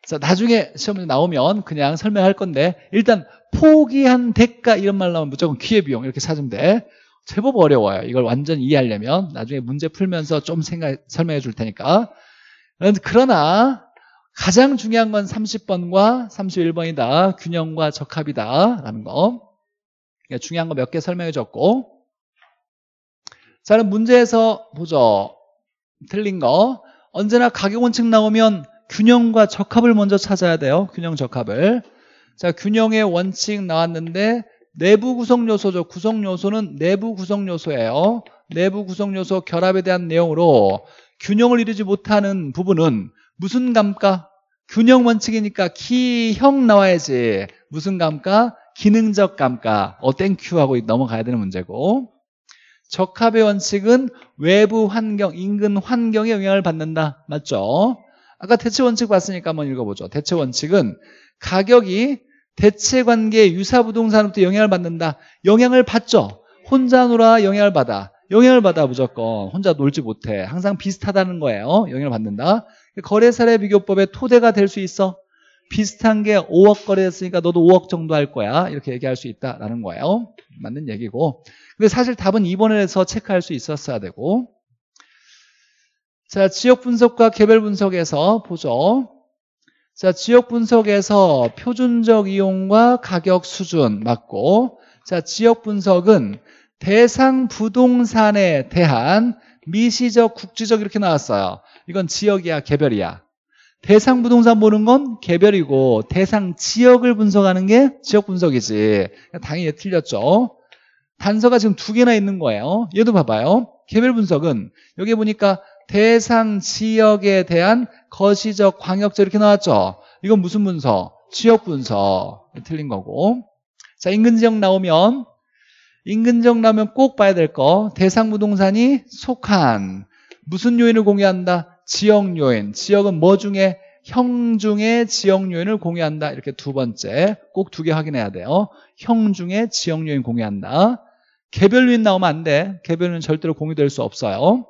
자, 나중에 시험에 나오면 그냥 설명할 건데 일단 포기한 대가 이런 말 나오면 무조건 기회비용 이렇게 찾으면 돼. 제법 어려워요. 이걸 완전히 이해하려면 나중에 문제 풀면서 좀 생각 설명해 줄 테니까. 그러나 가장 중요한 건 30번과 31번이다. 균형과 적합이다. 라는 거. 그러니까 중요한 거 몇 개 설명해 줬고. 자, 그럼 문제에서 보죠. 틀린 거. 언제나 가격원칙 나오면 균형과 적합을 먼저 찾아야 돼요. 균형 적합을. 자, 균형의 원칙 나왔는데 내부 구성 요소죠. 구성 요소는 내부 구성 요소예요. 내부 구성 요소 결합에 대한 내용으로 균형을 이루지 못하는 부분은 무슨 감가? 균형 원칙이니까 기형 나와야지. 무슨 감가? 기능적 감가. 어땡 큐하고 넘어가야 되는 문제고. 적합의 원칙은 외부 환경, 인근 환경에 영향을 받는다. 맞죠? 아까 대체 원칙 봤으니까 한번 읽어보죠. 대체 원칙은 가격이 대체 관계 유사 부동산으로부터 영향을 받는다. 영향을 받죠. 혼자 놀아 영향을 받아. 영향을 받아 무조건 혼자 놀지 못해. 항상 비슷하다는 거예요. 영향을 받는다. 거래사례 비교법의 토대가 될 수 있어. 비슷한 게 5억 거래했으니까 너도 5억 정도 할 거야. 이렇게 얘기할 수 있다라는 거예요. 맞는 얘기고. 근데 사실 답은 2번에서 체크할 수 있었어야 되고. 자, 지역 분석과 개별 분석에서 보죠. 자, 지역 분석에서 표준적 이용과 가격 수준 맞고. 자, 지역 분석은 대상 부동산에 대한 미시적, 국지적 이렇게 나왔어요. 이건 지역이야, 개별이야. 대상 부동산 보는 건 개별이고 대상 지역을 분석하는 게 지역 분석이지. 당연히 틀렸죠. 단서가 지금 두 개나 있는 거예요. 얘도 봐봐요. 개별 분석은 여기 보니까 대상 지역에 대한 거시적 광역적 이렇게 나왔죠. 이건 무슨 분석? 지역 분석. 틀린 거고. 자, 인근 지역 나오면 인근 지역 나오면 꼭 봐야 될 거. 대상 부동산이 속한 무슨 요인을 공유한다? 지역 요인, 지역은 뭐 중에 형 중에 지역 요인을 공유한다. 이렇게 두 번째 꼭 두 개 확인해야 돼요. 형 중에 지역 요인 공유한다. 개별 요인 나오면 안 돼. 개별 요인 은 절대로 공유될 수 없어요.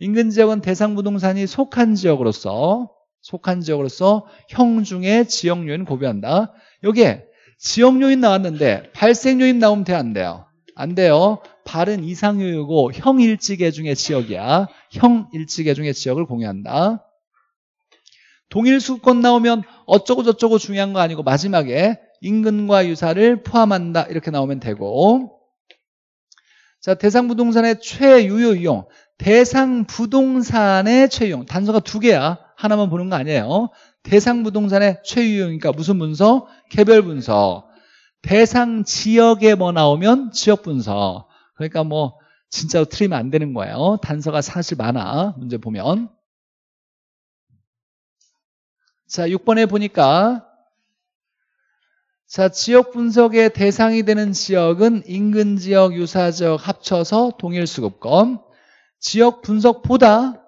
인근 지역은 대상 부동산이 속한 지역으로서 속한 지역으로서 형 중에 지역 요인 고려한다. 여기에 지역 요인 나왔는데 발생 요인 나오면 돼 안 돼요? 안 돼요. 발른 이상유유고 형일지계 중의 지역이야. 형일지계 중의 지역을 공유한다. 동일 수권 나오면 어쩌고 저쩌고 중요한 거 아니고 마지막에 인근과 유사를 포함한다 이렇게 나오면 되고 자 대상 부동산의 최유효 이용 대상 부동산의 최유용 단서가 두 개야 하나만 보는 거 아니에요 대상 부동산의 최유이니까 무슨 분석? 개별 분석 대상 지역에 뭐 나오면 지역 분석 그러니까 뭐 진짜로 틀리면 안 되는 거예요. 어? 단서가 사실 많아. 문제 보면. 자, 6번에 보니까 자, 지역 분석의 대상이 되는 지역은 인근 지역, 유사 지역 합쳐서 동일 수급권. 지역 분석보다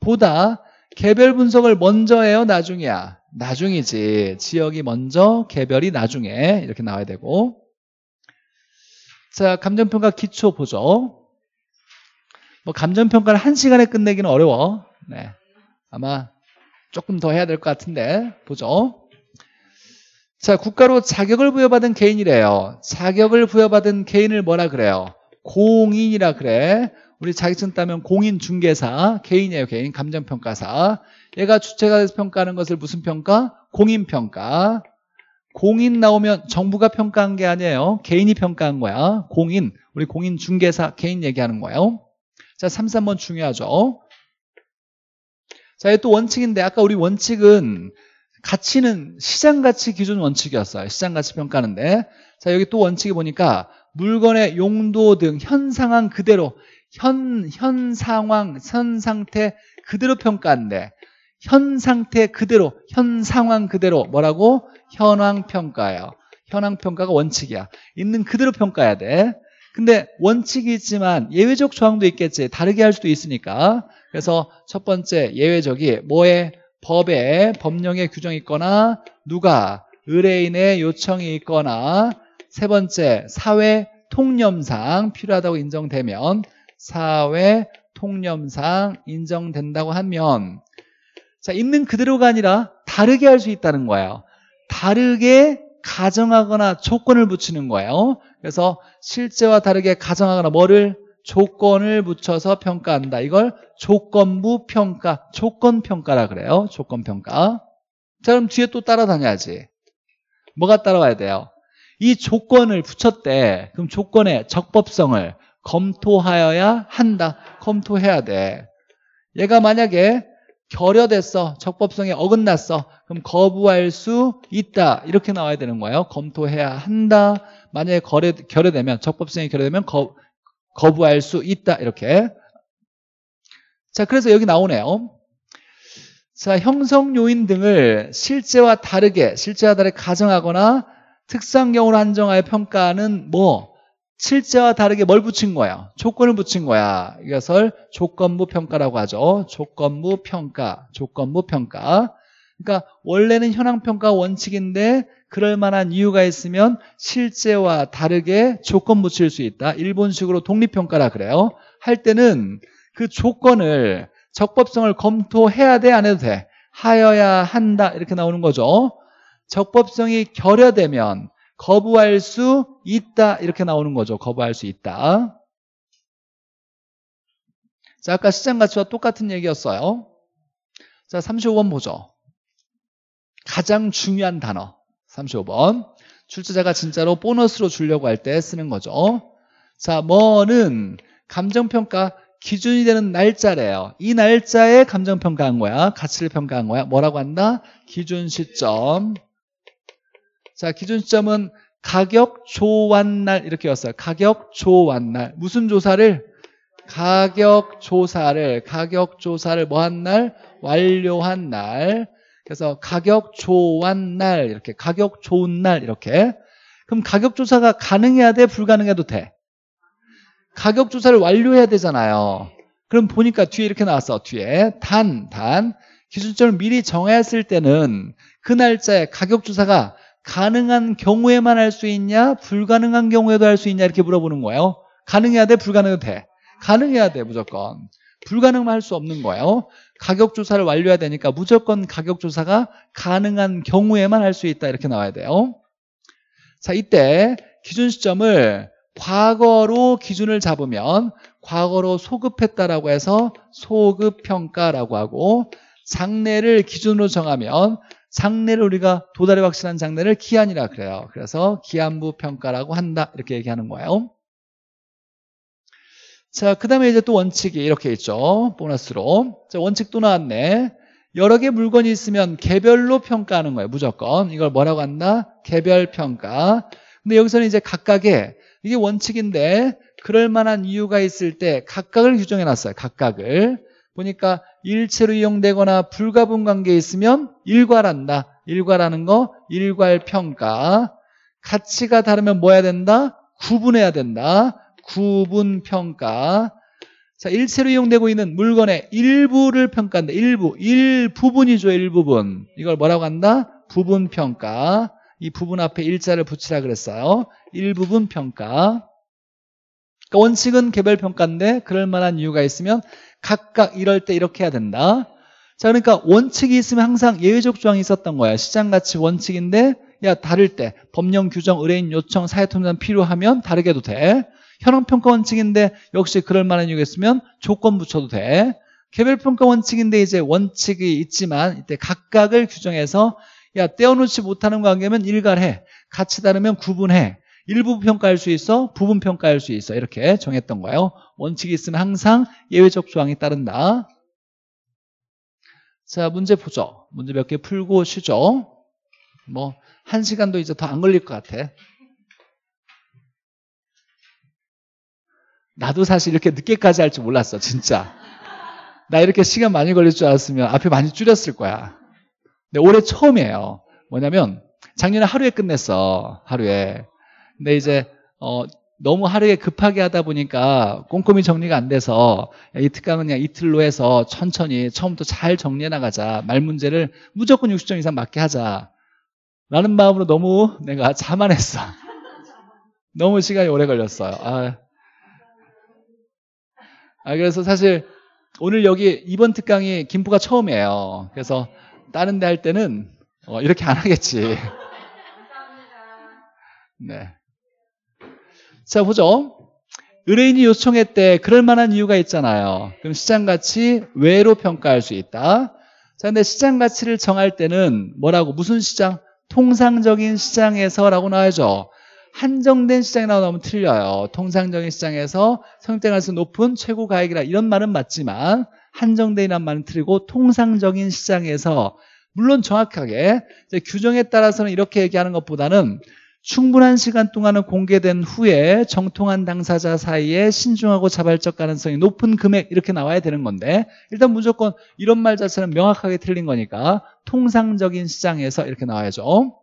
보다 개별 분석을 먼저 해요, 나중이야. 나중이지. 지역이 먼저, 개별이 나중에 이렇게 나와야 되고. 자, 감정평가 기초 보죠. 뭐 감정평가를 한 시간에 끝내기는 어려워. 네. 아마 조금 더 해야 될 것 같은데 보죠. 자, 국가로 자격을 부여받은 개인이래요. 자격을 부여받은 개인을 뭐라 그래요? 공인이라 그래. 우리 자격증 따면 공인 중개사, 개인이에요, 개인. 감정평가사. 얘가 주체가 돼서 평가하는 것을 무슨 평가? 공인평가. 공인 나오면 정부가 평가한 게 아니에요. 개인이 평가한 거야. 공인, 우리 공인 중개사 개인 얘기하는 거예요. 자, 3, 3번 중요하죠. 자, 이게 또 원칙인데 아까 우리 원칙은 가치는 시장가치 기준 원칙이었어요. 시장가치 평가는데 하자 여기 또 원칙이 보니까 물건의 용도 등현 상황 그대로 현, 현 상황, 현 상태 그대로 평가한대 현 상태 그대로 현 상황 그대로 뭐라고? 현황평가예요 현황평가가 원칙이야 있는 그대로 평가해야 돼 근데 원칙이 있지만 예외적 조항도 있겠지 다르게 할 수도 있으니까 그래서 첫 번째 예외적이 뭐에 법에 법령에 규정이 있거나 누가 의뢰인의 요청이 있거나 세 번째 사회 통념상 필요하다고 인정되면 사회 통념상 인정된다고 하면 자, 있는 그대로가 아니라 다르게 할 수 있다는 거예요. 다르게 가정하거나 조건을 붙이는 거예요. 그래서 실제와 다르게 가정하거나 뭐를 조건을 붙여서 평가한다. 이걸 조건부 평가, 조건 평가라 그래요. 조건 평가. 자, 그럼 뒤에 또 따라다녀야지. 뭐가 따라와야 돼요? 이 조건을 붙였대. 그럼 조건의 적법성을 검토하여야 한다. 검토해야 돼. 얘가 만약에 결여됐어. 적법성에 어긋났어. 그럼 거부할 수 있다. 이렇게 나와야 되는 거예요. 검토해야 한다. 만약에 거래, 결여되면 적법성이 결여되면 거, 거부할 수 있다. 이렇게. 자, 그래서 여기 나오네요. 자, 형성 요인 등을 실제와 다르게 실제와 다르게 가정하거나 특성 경우로 한정하여 평가하는 뭐 실제와 다르게 뭘 붙인 거야? 조건을 붙인 거야. 이것을 조건부 평가라고 하죠. 조건부 평가, 조건부 평가. 그러니까 원래는 현황평가 원칙인데 그럴 만한 이유가 있으면 실제와 다르게 조건 붙일 수 있다. 일본식으로 독립평가라 그래요. 할 때는 그 조건을 적법성을 검토해야 돼, 안 해도 돼? 하여야 한다. 이렇게 나오는 거죠. 적법성이 결여되면 거부할 수 있다 이렇게 나오는 거죠. 거부할 수 있다. 자, 아까 시장 가치와 똑같은 얘기였어요. 자, 35번 보죠. 가장 중요한 단어. 35번. 출제자가 진짜로 보너스로 주려고 할 때 쓰는 거죠. 자, 뭐는 감정평가 기준이 되는 날짜래요. 이 날짜에 감정평가한 거야. 가치를 평가한 거야. 뭐라고 한다? 기준 시점. 자, 기준 점은 가격 조환날 이렇게 왔어요. 가격 조환날 무슨 조사를? 가격 조사를 가격 조사를 뭐 한 날? 완료한 날. 그래서 가격 조환날 이렇게 가격 좋은 날 이렇게. 그럼 가격 조사가 가능해야 돼, 불가능해도 돼. 가격 조사를 완료해야 되잖아요. 그럼 보니까 뒤에 이렇게 나왔어. 뒤에 단, 단 기준점을 미리 정했을 때는 그 날짜에 가격 조사가 가능한 경우에만 할 수 있냐? 불가능한 경우에도 할 수 있냐? 이렇게 물어보는 거예요. 가능해야 돼? 불가능해도 돼? 가능해야 돼, 무조건. 불가능만 할 수 없는 거예요. 가격 조사를 완료해야 되니까 무조건 가격 조사가 가능한 경우에만 할 수 있다. 이렇게 나와야 돼요. 자, 이때 기준 시점을 과거로 기준을 잡으면 과거로 소급했다라고 해서 소급평가라고 하고 장래를 기준으로 정하면 장래를 우리가 도달에 확신한 장래를 기한이라 그래요. 그래서 기한부 평가라고 한다. 이렇게 얘기하는 거예요. 자, 그 다음에 이제 또 원칙이 이렇게 있죠. 보너스로. 자, 원칙 또 나왔네. 여러 개 물건이 있으면 개별로 평가하는 거예요. 무조건. 이걸 뭐라고 한다? 개별 평가. 근데 여기서는 이제 각각의 이게 원칙인데 그럴 만한 이유가 있을 때 각각을 규정해 놨어요. 각각을. 보니까 일체로 이용되거나 불가분 관계에 있으면 일괄한다. 일괄하는 거 일괄평가. 가치가 다르면 뭐 해야 된다? 구분해야 된다. 구분평가. 자, 일체로 이용되고 있는 물건의 일부를 평가한다. 일부, 일부분이죠. 일부분. 이걸 뭐라고 한다? 부분평가. 이 부분 앞에 일자를 붙이라 그랬어요. 일부분 평가. 그러니까 원칙은 개별평가인데 그럴 만한 이유가 있으면 각각 이럴 때 이렇게 해야 된다. 자, 그러니까 원칙이 있으면 항상 예외적 조항이 있었던 거야. 시장 가치 원칙인데 야, 다를 때 법령 규정 의뢰인 요청 사회통장 필요하면 다르게 해도 돼. 현황평가 원칙인데 역시 그럴 만한 이유가 있으면 조건 붙여도 돼. 개별평가 원칙인데 이제 원칙이 있지만 이때 각각을 규정해서 야 떼어놓지 못하는 관계면 일괄해 같이 다르면 구분해 일부 평가할 수 있어, 부분 평가할 수 있어 이렇게 정했던 거예요. 원칙이 있으면 항상 예외적 조항이 따른다. 자, 문제 보죠. 문제 몇 개 풀고 쉬죠. 뭐, 한 시간도 이제 더 안 걸릴 것 같아. 나도 사실 이렇게 늦게까지 할 줄 몰랐어, 진짜. 나 이렇게 시간 많이 걸릴 줄 알았으면 앞에 많이 줄였을 거야. 근데 올해 처음이에요. 뭐냐면, 작년에 하루에 끝냈어, 하루에. 근데 이제 어, 너무 하루에 급하게 하다 보니까 꼼꼼히 정리가 안 돼서 이 특강은 그냥 이틀로 해서 천천히 처음부터 잘 정리해 나가자. 말 문제를 무조건 60점 이상 맞게 하자. 라는 마음으로 너무 내가 자만했어. 너무 시간이 오래 걸렸어요. 아. 아, 그래서 사실 오늘 여기 이번 특강이 김포가 처음이에요. 그래서 다른 데 할 때는 어, 이렇게 안 하겠지. 네. 자, 보죠. 의뢰인이 요청했대. 그럴 만한 이유가 있잖아요. 그럼 시장 가치 외로 평가할 수 있다. 자, 근데 시장 가치를 정할 때는 뭐라고? 무슨 시장? 통상적인 시장에서라고 나와야죠. 한정된 시장이 나오면 틀려요. 통상적인 시장에서 성장 할수 높은 최고 가액이라 이런 말은 맞지만 한정된이란 말은 틀리고 통상적인 시장에서 물론 정확하게 규정에 따라서는 이렇게 얘기하는 것보다는 충분한 시간 동안은 공개된 후에 정통한 당사자 사이에 신중하고 자발적 가능성이 높은 금액 이렇게 나와야 되는 건데 일단 무조건 이런 말 자체는 명확하게 틀린 거니까 통상적인 시장에서 이렇게 나와야죠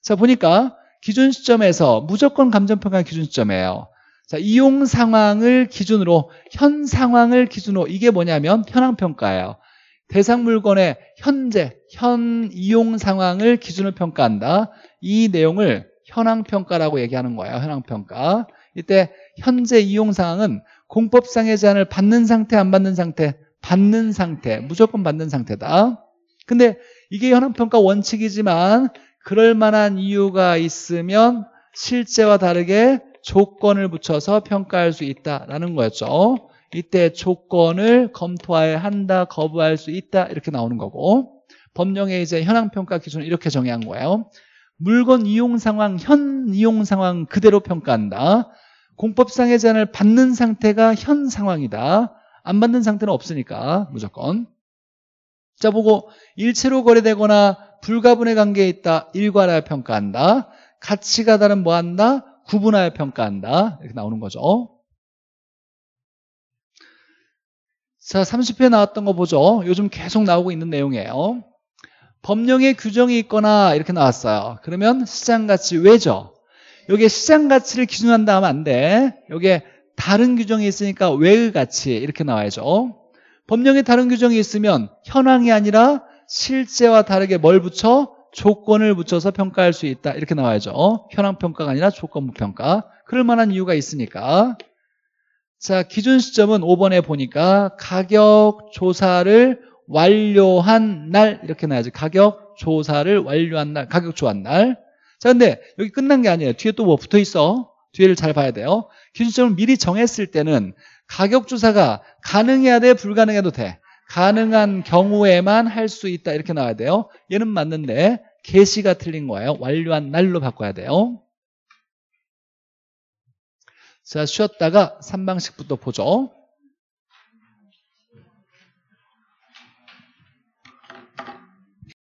자 보니까 기준 시점에서 무조건 감정평가 기준 시점이에요 자 이용 상황을 기준으로 현 상황을 기준으로 이게 뭐냐면 현황평가예요 대상 물건의 현재, 현 이용 상황을 기준으로 평가한다. 이 내용을 현황평가라고 얘기하는 거예요. 현황평가. 이때 현재 이용 상황은 공법상의 제한을 받는 상태 안 받는 상태 받는 상태 무조건 받는 상태다. 근데 이게 현황평가 원칙이지만 그럴 만한 이유가 있으면 실제와 다르게 조건을 붙여서 평가할 수 있다라는 거였죠. 이때 조건을 검토하여 한다, 거부할 수 있다 이렇게 나오는 거고 법령의 이제 현황평가 기준을 이렇게 정의한 거예요. 물건 이용 상황, 현 이용 상황 그대로 평가한다. 공법상 해잔을 받는 상태가 현 상황이다. 안 받는 상태는 없으니까 무조건. 자 보고 일체로 거래되거나 불가분의 관계에 있다. 일괄하여 평가한다. 가치가 다른 뭐한다? 구분하여 평가한다. 이렇게 나오는 거죠. 자 30회 나왔던 거 보죠. 요즘 계속 나오고 있는 내용이에요. 법령의 규정이 있거나 이렇게 나왔어요. 그러면 시장가치 왜죠? 여기에 시장가치를 기준한 다음 안 돼. 여기에 다른 규정이 있으니까 외의 가치 이렇게 나와야죠. 법령에 다른 규정이 있으면 현황이 아니라 실제와 다르게 뭘 붙여? 조건을 붙여서 평가할 수 있다 이렇게 나와야죠 현황평가가 아니라 조건부평가 그럴 만한 이유가 있으니까 자 기준 시점은 5번에 보니까 가격 조사를 완료한 날 이렇게 나야지 가격 조사를 완료한 날 가격 조한 날자 근데 여기 끝난 게 아니에요 뒤에 또 뭐 붙어 있어 뒤에를 잘 봐야 돼요 기준점을 미리 정했을 때는 가격 조사가 가능해야 돼 불가능해도 돼 가능한 경우에만 할 수 있다 이렇게 나와야 돼요 얘는 맞는데 개시가 틀린 거예요 완료한 날로 바꿔야 돼요 자 쉬었다가 3방식부터 보죠